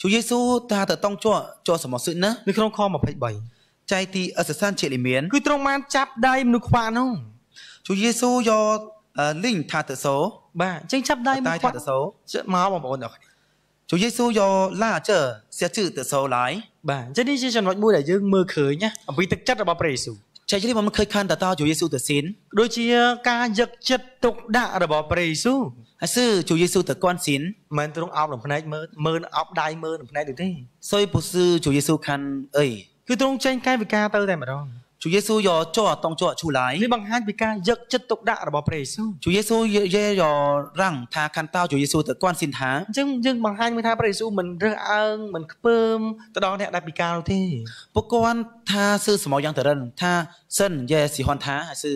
S1: chúa Giêsu ថាទៅតង់ជាប់ជាប់សមសិទ្ធណានៅក្នុងខ23ចៃទីអសសានជាលីមៀនគឺទ្រង់បានចាប់ដៃមនុស្សខ្វាក់នោះ chúa Giêsu យកលីងថាទៅសូបាទអញ្ចឹងចាប់ដៃមនុស្សខ្វាក់ទៅសូមកបងប្អូនអរគុណ chúa Giêsu យកឡាចើសៀជឺទៅសូឡាយបាទអញ្ចឹងនេះជាចំណុចមួយដែលយើងមើលឃើញណាអំពីទឹកចិត្តរបស់ព្រះយេស៊ូវចៃនេះមិនឃើញខានតតោជួយេស៊ូវទៅស៊ីនដូចជាការយកចិត្តទុកដាក់របស់ព្រះយេស៊ូវ还是主耶稣的关心？មិនទ្រង់អប់នឹងភ្នែកមើលមើលអប់ដៃមើលនឹងភ្នែក ទេ所以不是主耶稣看អីគឺទ្រង់ចេញកាយវិការទៅតែម្ដង主耶稣有做动作出来នេះបង្ហាញពីការយកចិត្តទុកដាក់របស់ព្រះយេស៊ូវ主耶稣也有让他看到主耶稣的关心他អញ្ចឹងយើងបង្ហាញមើលថាព្រះយេស៊ូវមិនរើសអើងមិនខ្ពើមទៅដល់អ្នកដែលពិការនោះទេពួកគាត់ថាគឺសម័យយ៉ាងតរិន ថាសិនយេស៊ីហនថាហើយគឺ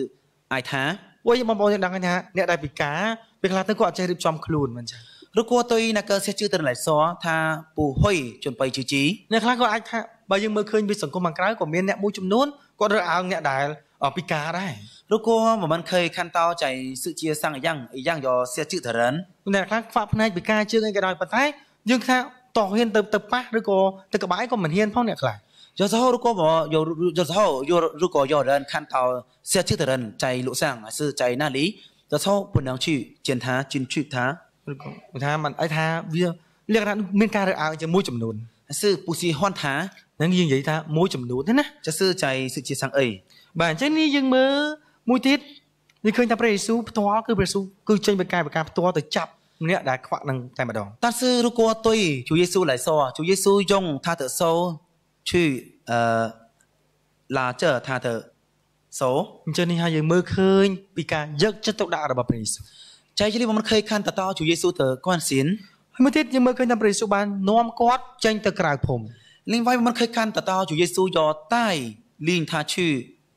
S1: អាយថាពួកយើងបងប្អូនយើងដឹងថាអ្នកដែលពិការពេលខ្លះទៅគាត់អត់ចេះរៀបចំខ្លួនមិនចឹងឬក៏ទុយណាកើសេះជឿទៅណៃសថាពូហុយជន់បៃជឺជីអ្នកខ្លះក៏អាចថាបើយើងមើលឃើញពីសង្គមខាងក្រៅក៏មានអ្នកមួយចំនួនគាត់រើអើងអ្នកដែលពិការដែរឬក៏មិនមិនឃើញខាន់តោចៃសុជាសង្យ៉ាងអីយ៉ាងយកសេះជឿទៅរិនអ្នកខ្លះខ្វាក់ភ្នែកពិការជើងអីក៏ដោយប៉ុន្តែយើងថាតោះហ៊ានទៅទៅប៉ះឬក៏ទៅក្បែរក៏មិនហ៊ានផងអ្នកខ្លះយសហោឬក៏យកយសហោយកឬក៏យករិនខាន់តោសេះជឿទៅរិនចៃលោកសាំងអសឺចៃណាលី在操不能去见他进去他ឬក៏ថាមិនអីថាវាលក្ខណៈមានការរើសអើងជាមួយចំនួនគឺពូស៊ីហ៊ាន់ថានឹងយើងនិយាយថាមួយចំនួនណាចាសឺចៃសិជាសាំងអីបាទអញ្ចឹងនេះយើងមើលមួយទៀតនេះឃើញថាព្រះយេស៊ូវផ្ទាល់គឺព្រះយេស៊ូវគឺចេញបកាយបកាផ្ទាល់ទៅចាប់ម្នាក់ដែលខ្វាក់នឹងតែម្ដងតាសឺរូកោទុយជួយយេស៊ូវឡៃសជួយយេស៊ូវយងថាទៅសូឈឺអឺឡាចើថាទៅសូអញ្ចឹងនេះហើយយើងមើលឃើញពីការយកចិត្តទុកដាក់របស់ព្រះយេស៊ូវចៃជលីមិនឃើញខាន់តតជួយយេស៊ូវទៅគាត់សៀនហើយមួយទៀតយើងមើលឃើញថាព្រះយេស៊ូវបាននាំគាត់ចេញទៅក្រៅភូមិ另外មិនឃើញខាន់តតជួយយេស៊ូវយកតៃលីងថាឈឺ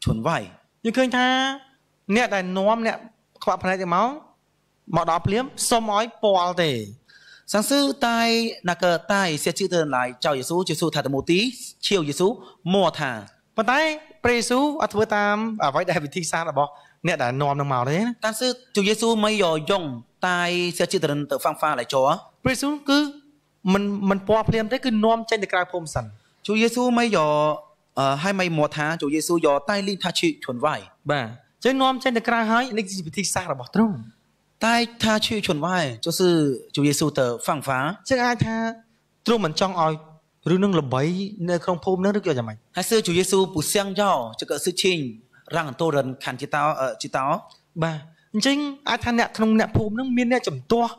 S1: ឈុនវៃយើងឃើញថាអ្នកដែលនាំអ្នកខ្វាក់ផ្នែកទៅមកមកដល់ភ្លាមសុំឲ្យពាល់ទេសាំងស៊ឺតៃណាកើតៃសេះជឿទៅឡាយចៅយេស៊ូវយេស៊ូវថាតមូទីឈៀវយេស៊ូវមកថាប៉ុន្តែព្រះយេស៊ូវអត់ធ្វើតាមអ្វីដែលវិធីសាស្ត្ររបស់អ្នកដែលនាំនឹងមកទេណាតែគឺជួយេស៊ូវមិនយយងតែសៀចិត្តរិនទៅហ្វាំងហ្វាឡៃជောព្រះយេស៊ូវគឺមិនមិនពណ៌ភ្លាមទេគឺនាំចេញទៅក្រៅភូមិសិនជួយេស៊ូវមិនយហើយមិនមកថាជួយេស៊ូវយតែលីថាឈីឈុនវ៉ៃបាទចឹងនាំចេញទៅក្រៅហើយនេះជាវិធីសាស្ត្ររបស់ទ្រង់តែថាឈឺឈុនវ៉ៃ就是主耶稣的放法ចឹងអាចថាទ្រង់មិនចង់ឲ្យឬនឹងល្បីនៅក្នុងភូមិនឹងឬក៏យ៉ាងម៉េចហើយសើជួយយេស៊ូពូសៀងយ៉ោចកសឺឈីងរាំងតូរិនខាន់ជីតោជីតោបាទអញ្ចឹងអាចថាអ្នកក្នុងអ្នកភូមិនឹងមានអ្នកចំទាស់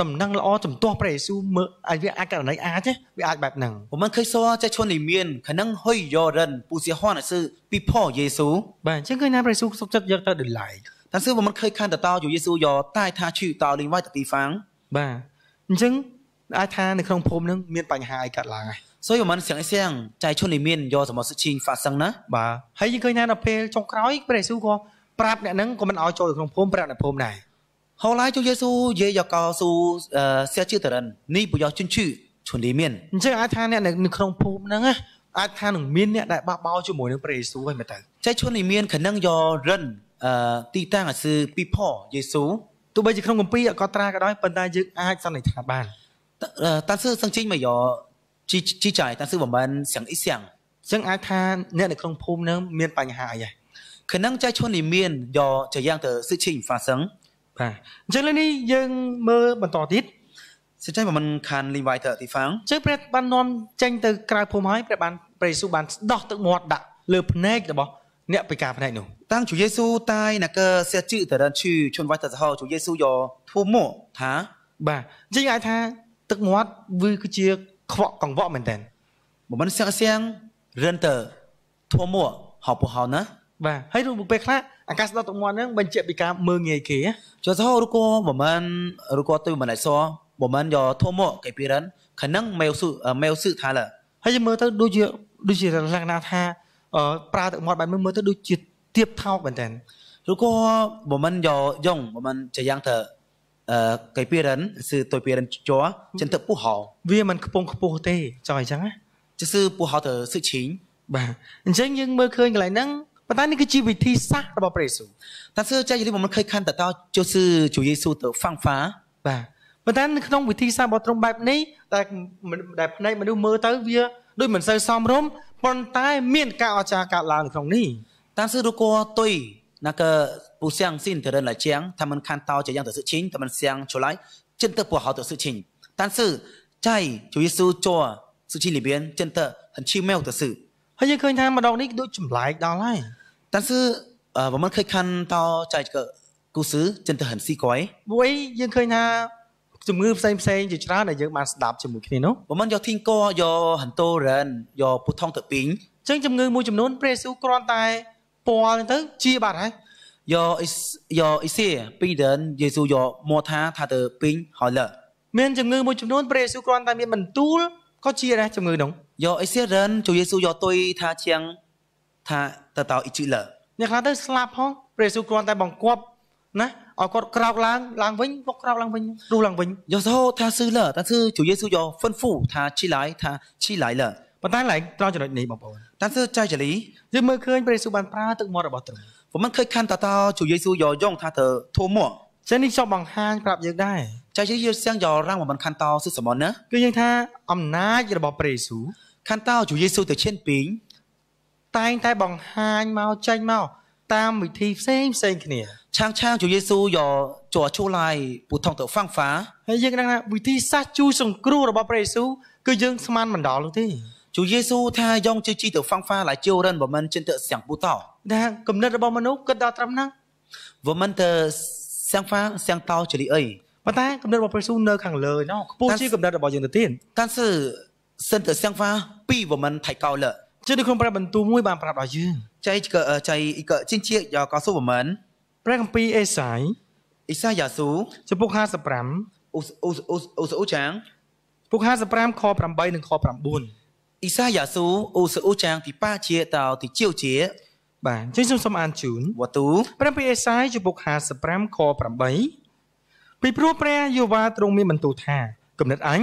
S1: ដំណឹងល្អចំទាស់ព្រះយេស៊ូវមើលអាចវាអាចករណីអាចវាអាចបែបហ្នឹងผมមិនឃើញសរចេះឈុនលីមានខនឹងហុយយ៉រិនពូសៀហនអស៊ឺពីផយេស៊ូវបាទអញ្ចឹងឃើញថាព្រះយេស៊ូវសុខចិត្តយកទៅដលៃតែសឺผมមិនឃើញខាន់តតោយេស៊ូវយ៉តែថាឈឺតោលីវ៉ៃតទីហ្វាំងបាទអញ្ចឹងអាចថានៅក្នុងភូមិនឹងមានបញ្ហាអីកើតឡើងហើយ所以我们想一想在村里面有什么事情发生呢បាទហើយយើងឃើញថាដល់ពេលចុងក្រោយព្រះយេស៊ូវក៏ប្រាប់អ្នកហ្នឹងក៏មិនឲ្យចូលទៅក្នុងភូមិប្រាប់អ្នកភូមិដែរ后来就耶稣也要告诉呃下去的人你不要进去村里面អញ្ចឹងអាចថាអ្នកនៅក្នុងភូមិហ្នឹងណាអាចថានឹងមានអ្នកដែលបះបោជាមួយនឹងព្រះយេស៊ូវហើយមែនតើចៃជននេះមាន可能有人អឺទីតាំងគឺពីផយេស៊ូវទោះបីជាក្នុងគម្ពីរអកត់ត្រាក៏ដោយប៉ុន្តែយើងអាចសន្និដ្ឋានបាន但是生津没有记记载，但是我们想一想ចឹងអាចថាអ្នកនៅក្នុងភូមិនឹងមានបញ្ហាអីដែរ可能在村里面有这样的事情发生បាទអញ្ចឹងលើនេះយើងមើលបន្តទៀតសេចក្ដីមិនខានលីវ៉ៃទៅទីហ្វាំងចឹងព្រះបាននាំចេញទៅក្រៅភូមិហើយព្រះបានព្រះយេស៊ូវបានដោះទឹកមាត់ដាក់លើភ្នែករបស់អ្នកពិការភ្នែកនោះតាំង chúa Giêsu តែនៅកសៀជឺទៅដល់ឈឺជនវ័យទៅសហោ chúa Giêsu យកធូមកថាបាទអញ្ចឹងអាចថាទឹកមាត់វាគឺជាខ្វក់កង្វក់មែនតើមិនមិនសៀងសៀងរឿនទៅធំមួហៅពហៅណាបាទហើយរូបពេលខ្លះអាកាសដកទឹកមាត់ហ្នឹងបញ្ជាក់ពីការមើងងាយគេចូលទៅរូបក៏មិនមិនរូបក៏ទៅមិនអាចសមិនមិនយកធំមួគេពីរិនខនឹងមែវស៊ឺមែវស៊ឺថាឡើហើយមើលទៅដូចជាដូចជាលក្ខណៈថាប្រើទឹកមាត់បែបមើលមើលទៅដូចជាទៀបថោកមែនតើឬក៏មិនមិនយកយងមិនមិនជាយ៉ាងទៅ какие-то គឺទៅពីរិនជាចិនទៅពុះហោវាមិនខ្ពងខ្ពស់ទេចង់អញ្ចឹងណាគឺគឺពុះហោទៅសឹកឈីងបាទអញ្ចឹងយើងមើលឃើញកន្លែងហ្នឹងប៉ុន្តែនេះគឺជាវិធីសាស្ត្ររបស់ព្រះយេស៊ូវតែគឺចែកយល់មិនឃើញខាន់តតជូស៊ឺជួយយេស៊ូវទៅហ្វាំងហ្វាបាទប៉ុន្តែនៅក្នុងវិធីសាស្ត្ររបស់ទ្រង់បែបនេះតែដែលផ្នែកមនុស្សមើលទៅវា ដូចមិនសូវសមរម្យប៉ុន្តែមានការអស្ចារ្យកើតឡើងក្នុងនេះតាមគឺរកទុយណាកើ不相信的人来讲，他们看到这样的事情，他们想出来真的不好的事情。但是在主耶稣做事情里边，真的很奇妙的事。ហើយយើងឃើញថាម្ដងនេះដូចចម្លែកដល់ហើយ但是呃我们可以看到在这个故事真的很奇怪ព្រោះយើងឃើញថាជំងឺផ្សេងផ្សេងជាច្រើនដែលយើងបានស្ដាប់ជាមួយគ្នានោះ我们有听过有很多人有不同的病ចឹងជំងឺមួយចំនួនព្រះយេស៊ូវគ្រាន់តែពណ៌ទៅជាបាត់ហើយ有一有一些病人，耶稣有摸他，他的病好了。មានជំងឺមួយចំនួនព្រះយេស៊ូវគ្រាន់តែមានបន្ទូលក៏ជាដែរជំងឺនោះយកអេសេរិនជួយយេស៊ូវយកទុយថាជាងថាទៅតោអ៊ីជីលើអ្នកខ្លះទៅស្លាប់ផងព្រះយេស៊ូវគ្រាន់តែបង្គាប់ណាឲ្យគាត់ក្រោកឡើងឡើងវិញគាត់ក្រោកឡើងវិញរស់ឡើងវិញយោសោថាស៊ឺលើតែគឺជួយយេស៊ូវយកហ្វិនហ្វូថាឈីឡៃថាឈីឡៃលើប៉ុន្តែឡើងត្រង់ចំណុចនេះបងប្អូនតែគឺចៃចលីយើងមើលឃើញព្រះយេស៊ូវបានប្រើទឹកមាត់របស់ទ្រង់我们可以看得到主耶稣有用他的唾沫。ចឹងនេះចង់បង្ហាញប្រាប់យើងដែរចៅយេស៊ូវសៀងយករ៉ាំមិនខាន់តោសិសមនណាគឺយើងថាអំណាចរបស់ព្រះយេស៊ូវខាន់តោជូយេស៊ូវទៅឈិនពីងតែងតែបង្ហាញមកចេញមកតាមវិធីផ្សេងផ្សេងគ្នាឆាងឆាងជូយេស៊ូវយកជាប់ជួលហើយពូថងទៅហ្វាំងហ្វាហើយយើងដឹងថាវិធីសាស្ត្រជួយសង្គ្រោះរបស់ព្រះយេស៊ូវគឺយើងស្មានមិនដល់នោះទេ主耶稣他用这几种方法来救人，我们真的想不到。那គំនិតរបស់មនុស្សគិតដល់ត្រឹមហ្នឹង我们的想法想到这里而已。ប៉ុន្តែគំនិតរបស់ព្រះយេស៊ូវនៅ ខាងលើណោះខ្ពស់ជាងគំនិតរបស់យើងទៅទៀត但是神的想法比我们太高了。ជានៅក្នុងព្រះបន្ទូលមួយបានប្រាប់ដល់យើងចៃក៏ចៃអ៊ីកជាជាក៏សូវមិនព្រះគម្ពីរអេសាយអេសាយ៉ាស៊ូចំពុក55អូអូអូអូចាងពុក55ខ8និងខ9អ៊ីសាយ៉ាស៊ូអូសអូចាងទីប៉ាជាតោទីជាវជា បាទអញ្ចឹងខ្ញុំសូមអានជូនវត្តូព្រះពីអេសាយជំពូក55ខ8ពីព្រោះព្រះយេហូវ៉ាទ្រង់មានបន្ទូលថាគំនិតអញ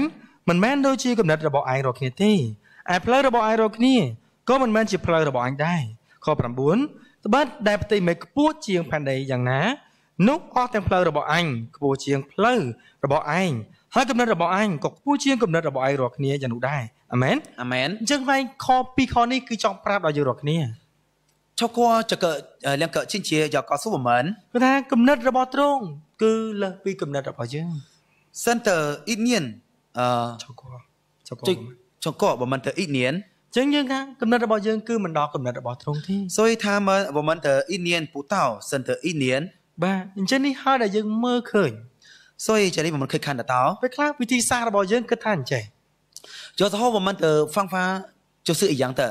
S1: មិនមែនដូចជាគំនិតរបស់ឯងរាល់គ្នាទេឯផ្លូវរបស់ឯងរាល់គ្នាក៏មិនមែនជាផ្លូវរបស់អញដែរខ9ត្បិតដែលផ្ទៃមេឃខ្ពស់ជាងផែនដីយ៉ាងណានោះអស់ទាំងផ្លូវរបស់អញខ្ពស់ជាងផ្លូវរបស់ឯងហើយគំនិតរបស់អញក៏ខ្ពស់ជាងគំនិតរបស់ឯងរាល់គ្នាយ៉ាងនោះដែរអាមែនអាមែនអញ្ចឹងវិញខ2ខនេះគឺចង់ប្រាប់ដល់យើងរាល់គ្នាចកចកលៀងកជាជា យកកសុវមិនគឺថាគំនិតរបស់ទ្រង់គឺលើសពីគំនិតរបស់យើងសិនតើអ៊ីនៀនអឺចកចកចកបើមិនទៅអ៊ីនៀនចឹងយើងថាគំនិតរបស់យើងគឺមិនដល់គំនិតរបស់ទ្រង់ទេសូយថាមើលបើមិនទៅអ៊ីនៀនពូតោសិនទៅអ៊ីនៀនបាទអញ្ចឹងនេះហើយដែលយើងមើលឃើញសូយចានេះមិនឃើញខាន់តោពេលខ្លះវិធីសាស្ត្ររបស់យើងគិតថាអញ្ចឹង yo to wo man te phang pha cho sự ý yang te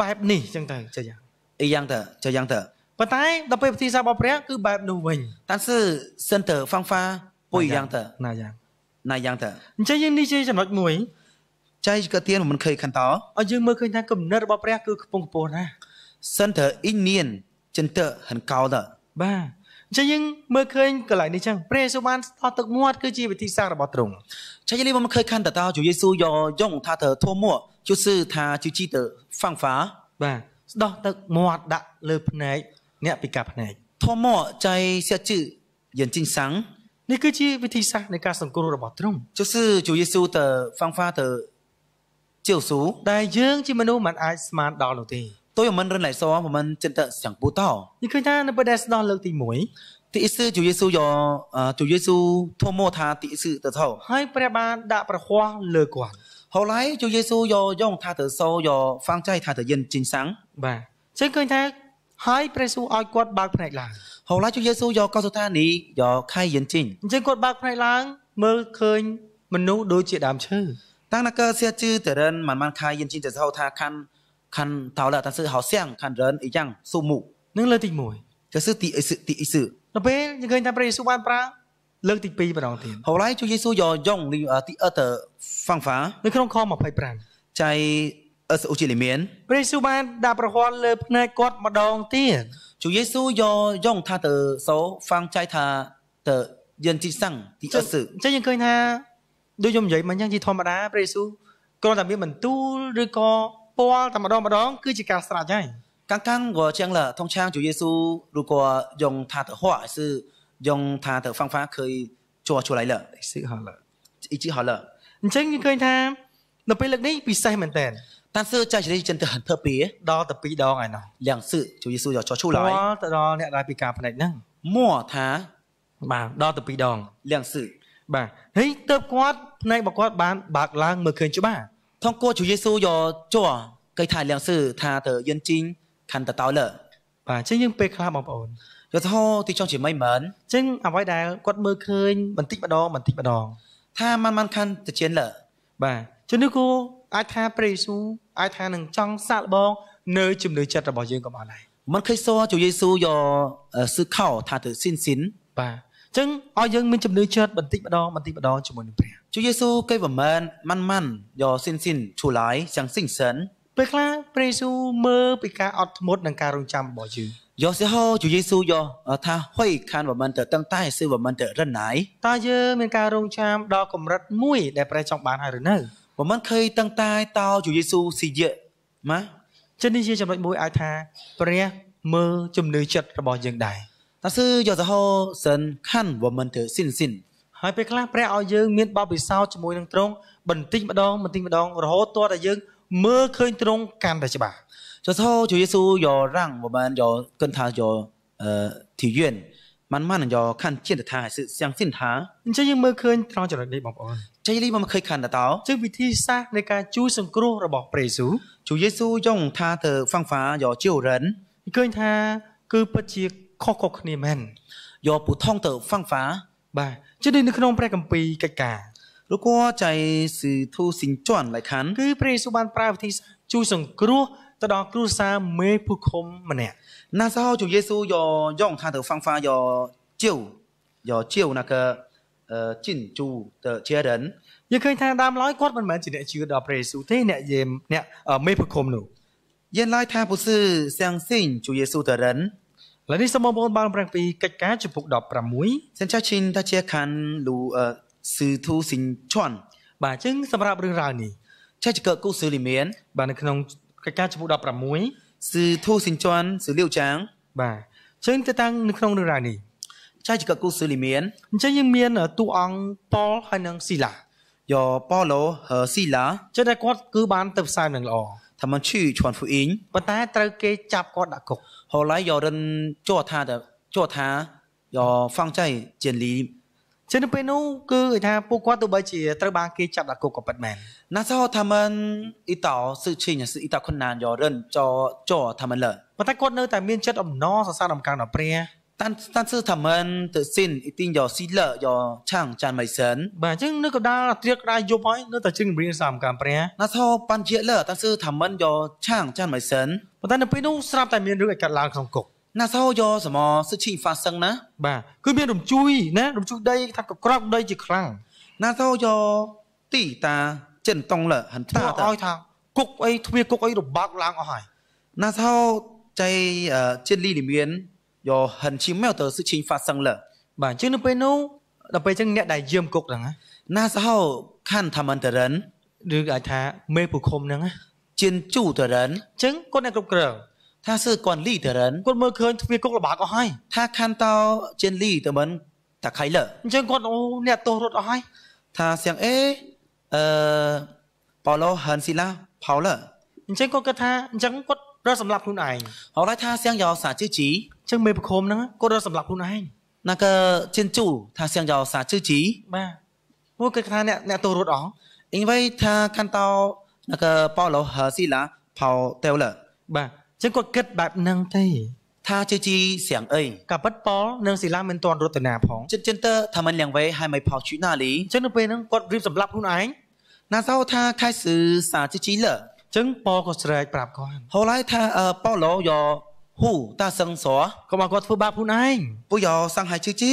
S1: បាទបែបនេះចឹងទៅចាយ៉ាងអីយ៉ាងទៅចាយ៉ាងទៅប៉ុន្តែដល់ពេលពិធីសារបស់ព្រះគឺបែបនោះវិញ តាំងគឺសិនទៅហ្វាំងហ្វាពុយយ៉ាងទៅណាយ៉ាងណាយ៉ាងទៅអញ្ចឹងយើងនេះជាចំណុចមួយចៃក៏ទៀនមិនឃើញខន្តោឲ្យយើងមើលឃើញថាគំនិតរបស់ព្រះគឺខ្ពង់ខ្ពស់ណាស់សិនទៅអ៊ីនញៀនចិនតើហិនកោតបាទអញ្ចឹងយើងមើលឃើញកន្លែងនេះចឹងព្រះយេស៊ូវបានអត់ទឹកមាត់គឺជាវិធីសាស្ត្ររបស់ទ្រង់ចាយើងមិនឃើញខាន់តតោយេស៊ូវយកយងថាទៅធួមួ就是他就记得放法បាទស្ដោះទឹកមាត់ដាក់លើភ្នែកអ្នកពិការភ្នែកធួមួចៃសៀជឺ眼睛 sáng នេះគឺជាវិធីសាស្ត្រនៃការសង្គ្រោះរបស់ទ្រង់就是主耶稣的方法的救赎ដែលយើង ជាមនុស្សមិនអាចស្មានដល់នោះទេ tôi mình rất lại so mà mình chân tự chẳng bù tao nhưng khi ta nó bắt đầu đó lực thì mũi ទីអ៊ីស៊ូយេស៊ូយកជូយេស៊ូធមោថាទីអ៊ីស៊ូទៅថោហើយព្រះបានដាក់ប្រហោះលើគាត់ហើយឡៃជូយេស៊ូយកយងថាទៅសោយកហ្វាំងចៃថាទៅយិនជីងសាំងបាទចឹងឃើញថាហើយព្រះស៊ូឲ្យគាត់បើកភ្នែកឡើងហើយឡៃជូយេស៊ូយកកសុថានីយកខៃយិនជីងអញ្ចឹងគាត់បើកភ្នែកឡើងមើលឃើញមនុស្សដូចជាដើមឈើតាំងណាកើសៀជឺតរិនមិនបានខៃយិនជីងទៅថោថាខាន់看到了，但是好像看人一样肃穆。នឹងលើកទី1就是第一次第一次ទៅពេលយើងឃើញថាព្រះយេស៊ូវបានប្រើលើកទី2ម្ដងទៀត后来主耶稣要用第二的方法នៅក្នុងខ25在20節裡面ព្រះយេស៊ូវបានដាក់ប្រហ័នលើភ្នែកគាត់ម្ដងទៀត主耶稣要用他的手放在他的眼睛上第二次ចឹងយើងឃើញថាដូចខ្ញុំនិយាយមកអញ្ចឹងជា ធម្មតាព្រះយេស៊ូវគ្រាន់តែមានបន្ទូលឬក៏ពលតែម្ដងម្ដងគឺជាការស្រេចហើយ刚刚我讲了，通常主耶稣如果用他的话，是用他的方法可以做出来了，是好了，已经好了。អញ្ចឹងគេឃើញថានៅពេលលើកនេះពិសេសមែនតើ但是在这里真的很特别ដល់ទៅពីរដងហើយណោះ两次主耶稣要做出来ដល់ទៅដល់អ្នកដែលពីការផ្នែកហ្នឹងមួថាបាទដល់ទៅពីរដង两次បាទហើយទៅគាត់ផ្នែករបស់គាត់បានបើកឡើងមើលឃើញច្បាស់通过主耶稣要做，给他粮食，他的眼睛看得到了。បាទអញ្ចឹងយើងពេលខ្លះបងប្អូនយល់ថាទីចង់ជាមិនមែនអញ្ចឹងអ្វីដែលគាត់មើលឃើញបន្តិចម្ដងបន្តិចម្ដងថាមិនមិនខាន់ទៅជាលើបាទជំនឿគូអាចថាព្រះយេស៊ូវអាចថានឹងចង់សាកល្បងនៅ ជំនឿចិត្តរបស់យើងក៏បានដែរមិនឃើញសោះជួយយេស៊ូវយកសឺខោថាទៅស៊ីនស៊ីនបាទអញ្ចឹងឲ្យយើងមានជំនឿចិត្តបន្តិចម្ដងបន្តិចម្ដងជាមួយនឹងព្រះ chúa giêsu cây và men man man do xin xin chủ lái chẳng sinh sấn ពេលខ្លះព្រះយេស៊ូវមើលពីការអត់ធ្មត់និងការរងចាំរបស់យើងយោសេហោជយេស៊ូវយោថាហុយខានវមិនទៅតឹងតែស៊ឺវមិនទៅរិនណៃតើយើងមានការរងចាំដល់កម្រិតមួយដែលព្រះចង់បានហើយឬនៅវមិនឃើញតឹងតែតោជយេស៊ូវស៊ីយៈម៉ាចឹងនេះជាចំណុចមួយអាចថាព្រះមើលជំនឿចិត្តរបស់យើងដែរតើស៊ឺយោសេហោសិនខានវមិនទៅស៊ីនស៊ីនហើយពេលខ្លះព្រះឲ្យយើងមានបបពិសោធន៍ជាមួយនឹងទ្រង់បន្តិចម្ដងបន្តិចម្ដងរហូតទាល់តែយើងមើលឃើញទ្រង់កាន់តែច្បាស់就是说，主耶稣要让我们要跟他要呃体验，慢慢的要看见的他，还是相信他。你这有没有看到这里，宝宝？这里我们可以看得到。这วิธี撒ในการช่วยสังคมระบบพระเยซู主耶稣用他的方法要救人。你看他คือปฏิคอกคอกนี่แม่น要不同的方法吧。ជាដូចនៅក្នុងព្រះគម្ពីរកិច្ចការ如果在使徒行传来看គឺព្រះយេស៊ូវបានប្រើវិធីជួយសង្គ្រោះទៅដល់គ្រួសារមេភូខុំម្នាក់那时候主耶稣有用他的方法有救有救那个呃进驻的家人យើងឃើញថាដើមឡើយគាត់មិនមែនជាអ្នកជឿដល់ព្រះយេស៊ូវទេអ្នកយេមអ្នកមេភូខុំនោះ原来他不是相信主耶稣的人และนี่สมบูรณ์บางแปลงปีកិច្ចការជំពូក16សិនចាชินតាជាខាន់លូអឺស៊ឺធូសិនឈន់បាទចឹងសម្រាប់រឿងរ៉ាវនេះចាជកកូស៊ឺលីមៀនបាទនៅក្នុងកិច្ចការជំពូក16ស៊ឺធូសិនឈន់ស៊ឺលាវចាង បាទចឹងទៅតាំងនៅក្នុងរឿងរ៉ាវនេះចាជកកូស៊ឺលីមៀនអញ្ចឹងយើងមានតួអង្គប៉ុលហើយនិងស៊ីឡាយោប៉ូឡូហឺស៊ីឡាចឹងតែគាត់គឺបាន ទៅផ្សាយនឹងល្អ他们去传福音ប៉ុន្តែត្រូវគេចាប់គាត់ដាក់គុក后来有人做他的做他要放在监里ចឹងទៅពេលនោះគឺថាពួកគាត់ទោះបីជា ត្រូវបានគេចាប់ដាក់គុកក៏ពិតមែនណាសោថាមិនអ៊ីតោស៊ឺឈីងស៊ឺអ៊ីតោខុនណានយោរិនចោចោថាមិនលើប៉ុន្តែគាត់នៅតែមានចិត្តអំណរសរសើរអំកាំងដល់ព្រះ但但是他们的心一定要喜乐，要唱赞美神。បាទអញ្ចឹងនៅកដាត្រៀកដាយប់ហើយនៅតែជើងរៀនសាមកម្មព្រះណាថោបានជាលើតែគឺថាមិនយកឆាងចានមិនសិនប៉ុន្តែនៅពេលនោះស្រាប់តែមានរឿងឯកាត់ឡើងក្នុងគុកណាថោយកសមសិឈីហ្វាសឹងណាបាទគឺមានរំជួយណារំជួយដីថាកក្រោកដីជាខ្លាំងណាថោយកទីតាចិនតុងលើហិនថាឲ្យថាគុកអីទ្វាគុកអីរបាក់ឡើងអស់ហើយណាថោចៃជិនលីលីមាន有很奇妙的事情发生了。បាទអញ្ចឹងនៅពេលនោះដល់ពេលអញ្ចឹងអ្នក ដែលយាមគុកហ្នឹងណាសហៅខាន់ថាមិនតរិនឬអាចថាមេពុខុមហ្នឹងជាជូតរិនអញ្ចឹងគាត់អ្នកគ្រប់គ្រងថាសើគាត់លីតរិនគាត់មើលឃើញទ្វារគុករបស់គាត់ហើយថាខាន់តោជាលីតមិនតាខៃលើអញ្ចឹងគាត់អូអ្នកទោសរត់អស់ហើយថាសៀងអេអឺប៉ូឡូហានស៊ីឡាផោលើអញ្ចឹងគាត់គិតថាអញ្ចឹងគាត់រត់សម្រាប់ខ្លួនឯងហៅរ៉ៃថាសៀងយ៉ោសាជឺជីចឹងមេប្រគំហ្នឹងគាត់រត់សម្រាប់ខ្លួនឯងណាក៏ជិនជូថាសៀងយ៉ោសាជឺជីបាទពួកគេថាអ្នកអ្នកទៅរត់អស់អ៊ីងវ៉ៃថាកាន់តោណាក៏ប៉ូឡូហឺស៊ីឡាផៅតេវឡឺបាទចឹងគាត់គិតបែបហ្នឹងទេថាជឺជីសៀងអីក៏ប៉ិតប៉លនិងស៊ីឡាមិនទាន់រត់ទៅណាផងចិនចិនតើថាមិនលាំងវ៉េហើយមិនផៅជូណាលីចឹងនៅពេលហ្នឹងគាត់រៀបសម្រាប់ខ្លួនឯងណាសោថាខៃស៊ឺសាជឺជីលឺចឹងប៉ូលក៏ស្រែកប្រាប់គាត់ហើយឡៃថាប៉ូឡូយោហ៊ូតាសឹងស្រកុំឲ្យគាត់ធ្វើបាបខ្លួនឯងពួកយោសង្ហៃជឺជី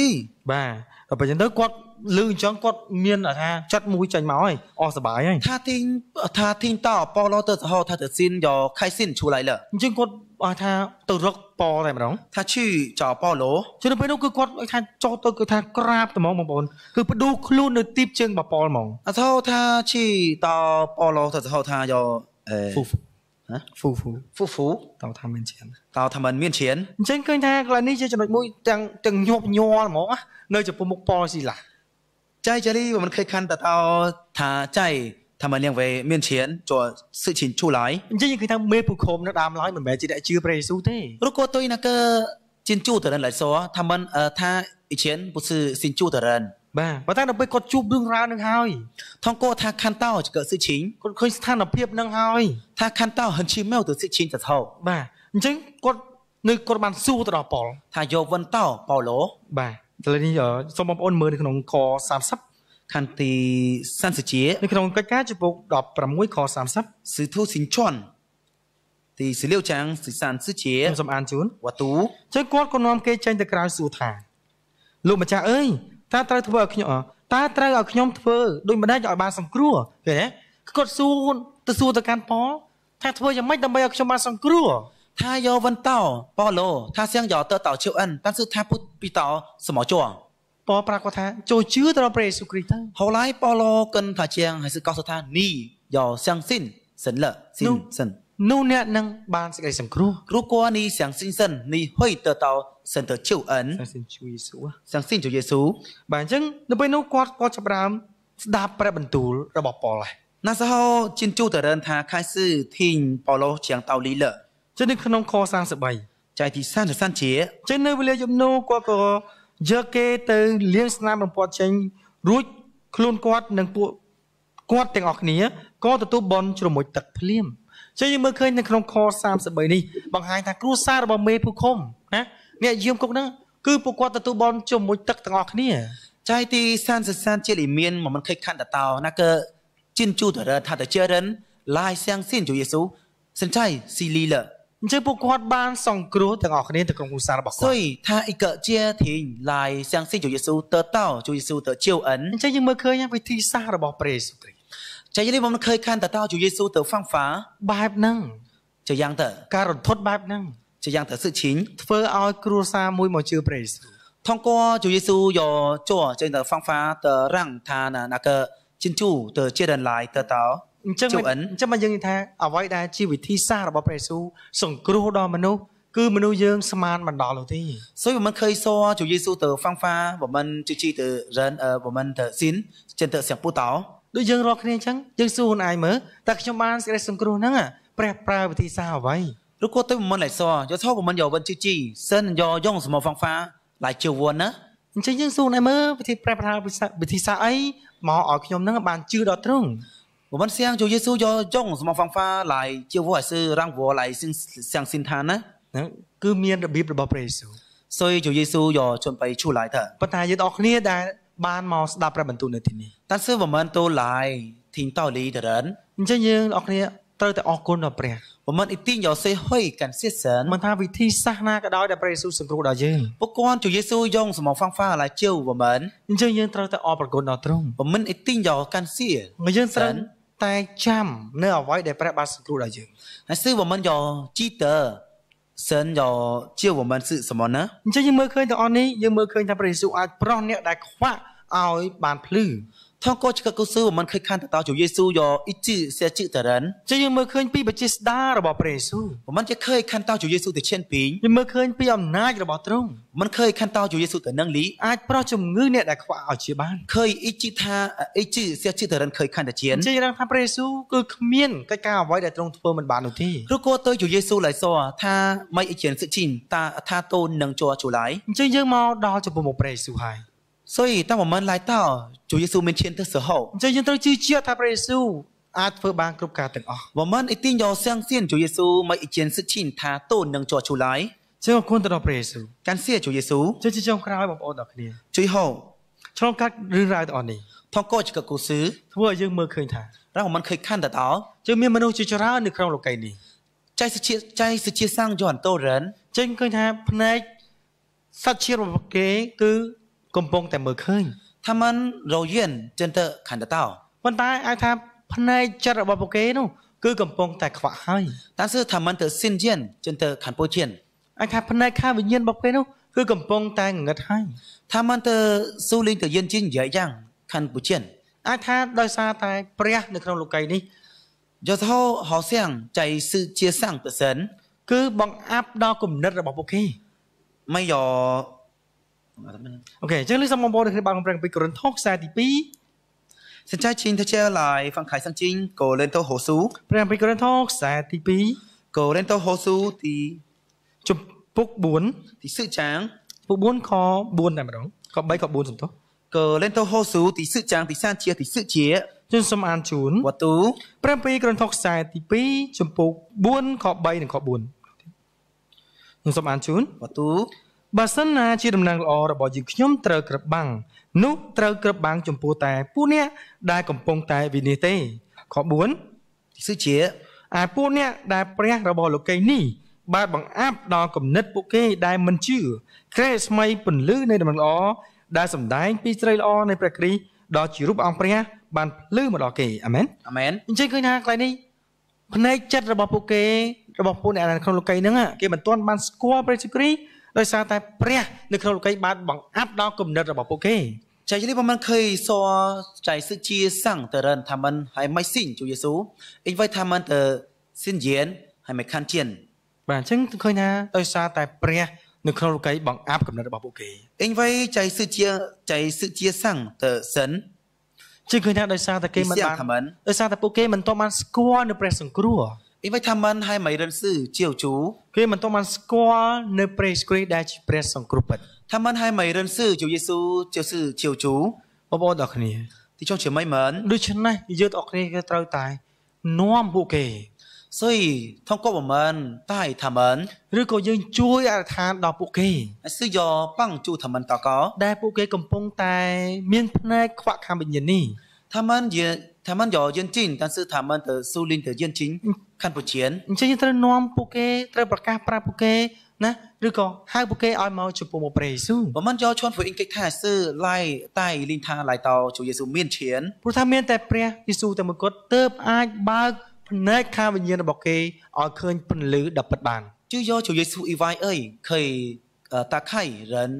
S1: បាទបើចឹងទៅគាត់លឺអញ្ចឹងគាត់មានថាចិត្តមួយចាញ់មកហើយអស់សុបាយហើយថាទីងថាទីងតអប៉ូឡូទៅសហោថាទៅស៊ីនយោខៃស៊ីនឈូឡៃលើអញ្ចឹងគាត់អស់ថាទៅរកប៉តែម្ដងថាឈឺចោប៉ឡូជឿពេលនោះគឺគាត់ថាចោទៅគឺថាក្រាបត្មងបងប្អូនគឺបដូខ្លួននៅទីបជើងប៉ប៉ហ្មងអត់ថាឈឺតប៉ឡូទៅសហោថាយោហ្វូហ្វូណាហ្វូហ្វូហ្វូហ្វូតោថាមានច្រើនតោថាមិនមានច្រើនអញ្ចឹងឃើញថាកន្លែងនេះជាចំណុចមួយទាំងទាំងញាប់ញ័រហ្មងនៅចំពោះមុខប៉លស៊ីឡាចៃចារីមិនឃើញខាន់តតោថាចៃថាមិនយ៉ាងវិញមានច្រើនជាប់សិឈិនជូឡៃអញ្ចឹងយើងឃើញថាមេពុខុំនៅដើមឡើយមិនមែនជាអ្នកជឿព្រះយេស៊ូវទេឬក៏ទុយណាកើជិនជូតរិនឡៃសថាមិនថាអ៊ីឈិនពុសសិនជូតរិនបាទប៉ុន្តែដល់ពេលគាត់ជួបរឿងរ៉ាវនឹងហើយថងគោថាខាន់តោចកសិឈីងគាត់ឃើញស្ថានភាពនឹងហើយថាខាន់តោហិនឈីមែលទៅសិឈីងទៅថោបាទអញ្ចឹងគាត់នៅគាត់បានសួរទៅដល់ប៉ុលថាយោវិនតោប៉ូឡូបាទឥឡូវនេះសូមបងប្អូនមើលនៅក្នុងក30ខណ្ឌទី30នៅក្នុងកិច្ចការចំពុក16ខ30ស៊ឺធូស៊ីនជន់ទីសិលាវចាំងស៊ីសានស៊ឺជាខ្ញុំសូមអានជូនវ៉ាទូចឹងគាត់ក៏នាំគេចេញទៅក្រៅសួរថា លោកម្ចាស់អើយតើត្រូវធ្វើឲ្យខ្ញុំតើត្រូវឲ្យខ្ញុំធ្វើដូចម្ដេចឲ្យបានសង្គ្រោះឃើញទេគាត់សួរទៅសួរទៅកាន់ប៉ុលថាធ្វើយ៉ាងម៉េចដើម្បីឲ្យខ្ញុំបានសង្គ្រោះថាយកវិនតោប៉ូឡូថាសៀងយកទៅតោជឿអិនតាំងគឺថាពុទ្ធពីតោសមោជ័រប៉ូប្រាប់គាត់ថាចូលជឿទៅដល់ព្រះយេស៊ូវគ្រីស្ទទៅហូឡៃប៉ូឡូកិនថាជាងហើយសឹកកោះថានីយកសៀងស៊ីនសិនលសិនសិននោះអ្នកនឹងបានសេចក្តីសង្គ្រោះ如果你相信神你会得到神的救恩相信主耶稣相信主耶稣បាទអញ្ចឹងនៅពេលនោះគាត់ក៏ចាប់បានស្ដាប់ព្រះបន្ទូលរបស់ប៉ូលដែរ那时候进驻的人他开始听保罗讲道理了。ចឹងនៅក្នុងខ33ចែកទី33ជាចឹងនៅវេលាយប់នោះគាត់ក៏យកគេទៅលាងស្នាមរំពាត់ចេញរួចខ្លួនគាត់និងពួកគាត់ទាំងអស់គ្នាក៏ទទួលបន់ជ្រមុជទឹកភ្លាមចឹងយើងមើលឃើញនៅក្នុងខ33នេះបង្ហាញថាគ្រួសាររបស់មេភូខុំណាអ្នកយាមគុកហ្នឹងគឺពួកគាត់ទទួលបនជាមួយទឹកទាំងអស់គ្នាចៃទី33ជាលីមានមកមិនខិតខណ្ឌតតោណាកើជិនជូតរថាតជរិនឡាយសៀងស៊ីនជូយេស៊ូសិនចៃស៊ីលីលអញ្ចឹងពួកគាត់បានសង្គ្រោះទាំងអស់គ្នាទៅក្នុងគូសាររបស់គាត់ថាអ៊ីកជាធីងឡាយសៀងស៊ីនជូយេស៊ូតតោជូយេស៊ូតជឿអិនអញ្ចឹងយើងមើលឃើញវិធីសាស្ត្ររបស់ព្រះយេស៊ូគ្រីស្ទ在这里我们可以看得到主耶稣的方法បែបហ្នឹង这样的ការរន្ធត់បែបហ្នឹង这样的事情ធ្វើឲ្យគ្រួសារមួយមកជឿព្រះយេស៊ូវ通过主耶稣有做这样的方法的让他呢那个进驻的家人来得到អញ្ចឹងអញ្ចឹងមកយើងនិយាយថាអ្វីដែលជាវិធីសាស្ត្ររបស់ព្រះយេស៊ូវសង្គ្រោះដល់មនុស្សគឺមនុស្សយើងស្មានមិនដល់នោះទេ所以我们可以说主耶稣的方法我们就记得人呃我们的心真的想不到ដូចយើងរកគ្នាអញ្ចឹងយើងសួរខ្លួនឯងមើលតើខ្ញុំបានសេចក្តីសង្គ្រោះហ្នឹងព្រះប្រើវិធីសាស្ត្រអ្វី如果对我们来说，有时候我们有问句句，神要用什么方法来救我呢？អញ្ចឹងយើងសួរណែមើលវិធីប្រែប្រែវិធីសាស្ត្រអីមកឲ្យខ្ញុំនឹងបានជឿដល់ត្រង់我们想求耶稣要用什么方法来救我，还是让我来信相信他呢？ហ្នឹងគឺមានរបៀបរបស់ព្រះយេស៊ូវ所以主耶稣要准备出来的ប៉ុន្តែយើងទាំងអស់គ្នាដែលបានមកស្ដាប់ព្រះបន្ទូលនៅទីនេះ但是我们都来听道理的人អញ្ចឹងយើងអ្នកគ្នា ត្រូវតែអរគុណដល់ព្រះ我们一定要学会感谢神មិនថាវិធីសាស្ត្រណាក៏ដោយដែលព្រះយេស៊ូវសង្គ្រោះដល់យើង不管主耶稣用什么方法来救我们អញ្ចឹងយើងត្រូវតែអរប្រគុណដល់ទ្រង់我们一定要感谢យើងត្រូវតែចាំនៅអ្វីដែលព្រះបានសង្គ្រោះដល់យើងហើយគឺ我们要记得神要救我们是什么呢អញ្ចឹងយើងមើលឃើញទាំងអស់នេះយើងមើលឃើញថាព្រះយេស៊ូវអាចប្រោះអ្នកដែលខ្វាក់ឲ្យបានភ្លឺថងកោឆ្កឹកកោស៊ូមិនឃើញខានតតោជួយេស៊ូយោអ៊ីជីសេជីតរ៉ានចឹងយើងមើលឃើញពីបជាស្ដារបស់ព្រះយេស៊ូមិនជាឃើញខានតោជួយេស៊ូទៅឈិនពីយើងមើលឃើញពីអំណាចរបស់ទ្រង់មិនឃើញខានតោជួយេស៊ូទៅនឹងលីអាចប្រោះជំងឺអ្នកដែលខ្វះឲ្យជាបានឃើញអ៊ីជីថាអ៊ីជីសេជីតរ៉ានឃើញខានតាជាចឹងយើងថាព្រះយេស៊ូគឺគ្មានកិច្ចការអ្វីដែលទ្រង់ធ្វើមិនបាននោះទេឬក៏ទៅជួយេស៊ូឡៃសថាមិនអ៊ីជីនសិជីនតាថាតូននឹងជួជូឡៃចឹងយើងមកដល់ចំពោះមុខព្រះយេស៊ូហើយ所以当我们来到主耶稣面前的时候，អញ្ចឹងយើងត្រូវជឿជាក់ថាព្រះយេស៊ូវអាចធ្វើបានគ្រប់ការទាំងអស់我们一定要相信主耶稣每一件事情他都能做出来ជឿគុណទៅដល់ព្រះយេស៊ូវ感谢主耶稣ជឿជាក់ចុងក្រោយបងប្អូនទាំងគ្នាជួយហោឆ្លងកាត់រឿងរ៉ាវទាំងអស់នេះផងកោចកកូសឺធ្វើឲ្យយើងមើលឃើញថាเรามันเคยขั้นแต่ต่อจึงมีมนุษย์ជាច្រើននៅក្នុងលោកីនេះใจសជាใจសជាសាំងយន់តូរិនចឹងឃើញថាផ្នែកសត្វជាតិរបស់គេគឺកំពុងតែមើលឃើញ他们肉眼真的看得到ប៉ុន្តែអាចថាផ្នែកចិត្តរបស់ពួកគេនោះគឺកំពុងតែខ្វាក់ហើយ但是他们的心眼真的看不见អាចថាផ្នែកខាងវិញ្ញាណរបស់គេនោះគឺកំពុងតែងងឹតហើយ他们的苏灵的眼睛也一样看不见អាចថាដោយសារតែព្រះនៅក្នុងលោកីនេះយោធោហោសៀងចៃសឺជាសាំងប្រសិនគឺបង្អាប់ដល់គំនិតរបស់ពួកគេមិនយោអូខេអញ្ចឹងលើសូមបងប្អូនគ្នាបានកំប្រឹងពីកូរិនថូខ្សែទី2សេចក្ដីជិងទៅជាឡាយហ្វាំងខៃសាំងជិងកូរិនថូហូស៊ូព្រះអំពីកូរិនថូខ្សែទី2កូរិនថូហូស៊ូទីជំពូក4ទីសឺចាងពុក4ខ4តែម្ដងខ3ខ4សំទោសកូរិនថូហូស៊ូទីសឺចាងទីសាជាទីសឺជាជូនសូមអានជូនវត្តូព្រះអំពីកូរិនថូខ្សែទី2ជំពូក4ខ3និងខ4ខ្ញុំសូមអានជូនវត្តូបើសិនណាជាតំណាងល្អរបស់យើងខ្ញុំត្រូវក្រឹបបាំងនោះត្រូវក្រឹបបាំងចំពោះតែពួកអ្នកដែលកំពុងតែវិនិច្ឆ័យទេខ4គឺជាអាពួកអ្នកដែលព្រះរបស់លោកីនេះ បានបង្អាប់ដល់គំនិតពួកគេដែលមិនជឿក្រែស្មីពន្លឺនៃដំណល្អដែលសម្ដែងពីស្រីល្អនៃព្រះគ្រីស្ទដល់ជារូបអង្គព្រះបានភ្លឺមកដល់គេអាមែនអាមែនអញ្ចឹងឃើញថាកន្លែងនេះផ្នែកចិត្តរបស់ពួកគេរបស់ពួកអ្នកនៅក្នុងលោកីយ៍ហ្នឹងគេមិនទាន់បានស្គាល់ព្រះគ្រីស្ទដោយសារតែព្រះនៅក្នុងលោកីបានបង្អាប់ដល់គំនិតរបស់ពួកគេចៃលីប្រហែលឃើញសរចៃសិជាសង្ឃទៅរិនថាមិនហើយមិនស៊ីងជួយយេស៊ូអ៊ីវ៉ៃថាមិនទៅស៊ីនយេនហើយមិនខានជៀនបាទអញ្ចឹងឃើញថាដោយសារតែព្រះនៅក្នុងលោកីបង្អាប់គំនិតរបស់ពួកគេអ៊ីវ៉ៃចៃសិជាចៃសិជាសង្ឃទៅសិនជាឃើញថាដោយសារតែគេមិនបានដោយសារតែពួកគេមិនទាន់បានស្គាល់នៅព្រះសង្គ្រោះ因为他们还没认识救主，គេមិនទាន់បានស្គាល់នៅព្រះគ្រីស្ទដែលជាព្រះសង្គ្រោះពិត他们还没认识主耶稣就是救主。បងប្អូនទាំងគ្នា弟兄姐妹们，ដូច្នេះយើងទាំងគ្នាគឺត្រូវតែនាំពួកគេ所以通过我们带他们，ឬក៏យើងជួយអធិដ្ឋានដល់ពួកគេ还是要帮助他们祷告。ដែលពួកគេកំពុងតែមានផ្នែកខ្វះខាតវិញ្ញាណនេះ他们也他们有认真，但是他们的苏林的认真看不见。អញ្ចឹងយើងត្រូវនាំពួកគេត្រូវប្រកាសប្រាប់ពួកគេណាឬក៏ហៅពួកគេឲ្យមកចំពោះមកព្រះយេស៊ូវបើមិនយកឈន់ពួកអ៊ីងគេថាសឺឡៃតៃលីងថាឡៃតោជួយយេស៊ូវមានឈានព្រោះថាមានតែព្រះយេស៊ូវតែមួយគត់ទើបអាចបើកភ្នែកខាងវិញ្ញាណរបស់គេឲ្យឃើញពន្លឺដ៏ពិតបានជឿយកជួយយេស៊ូវអ៊ីវ៉ៃអីឃើញតាខៃរិន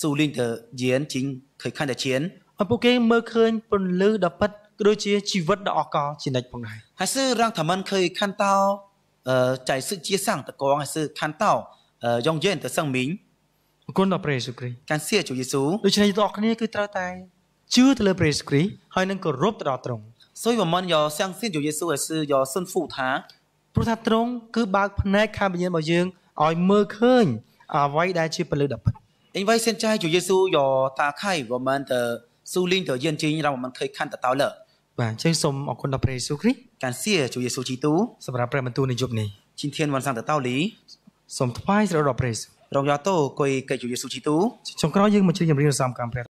S1: ស៊ូលីងទៅយានជីងឃើញខាន់តែឈានអពុកគេមើលឃើញពន្លឺដ៏ពិតក៏ដូចជាជីវិតដ៏អកលជានិច្ចផងដែរហើយគឺរាងថាមិនឃើញខាន់តោចៃសឹកជាសាំងតកងហើយគឺខាន់តោយ៉ងយេនទៅសឹងមីងអគុណដល់ព្រះយេស៊ូវគ្រីស្ទកាន់សៀជួយយេស៊ូវដូច្នេះបងប្អូនគ្នាគឺត្រូវតែជឿទៅលើព្រះយេស៊ូវគ្រីស្ទហើយនឹងគោរពទៅដល់ទ្រង់សូមមិនយកសាំងសៀជួយយេស៊ូវហើយគឺយកសុនហ្វូថាព្រោះថាទ្រង់គឺបើកភ្នែកខាងវិញ្ញាណរបស់យើងឲ្យមើលឃើញអ្វីដែលជាពលិទ្ធិពិតអ៊ីវ៉ៃសិនចៃជួយយេស៊ូវយកតាខៃវមិនទៅស៊ូលីងទៅយានជីងរំមិនឃើញខាន់តតោលើបាទអញ្ចឹងសូមអរគុណដល់ព្រះយេស៊ូវគ្រីស្ទការសៀជួយយេស៊ូវជីទូសម្រាប់ព្រះបន្ទូលនៃយប់នេះជីនធានវ៉ាន់សាំងតតោលីសូមថ្វាយស្រដល់ព្រះយេស៊ូវរងយ៉ាតូគុយកិច្ចជួយយេស៊ូវជីទូចុងក្រោយយើងមកជិះចម្រៀងរំសំកម្មព្រះ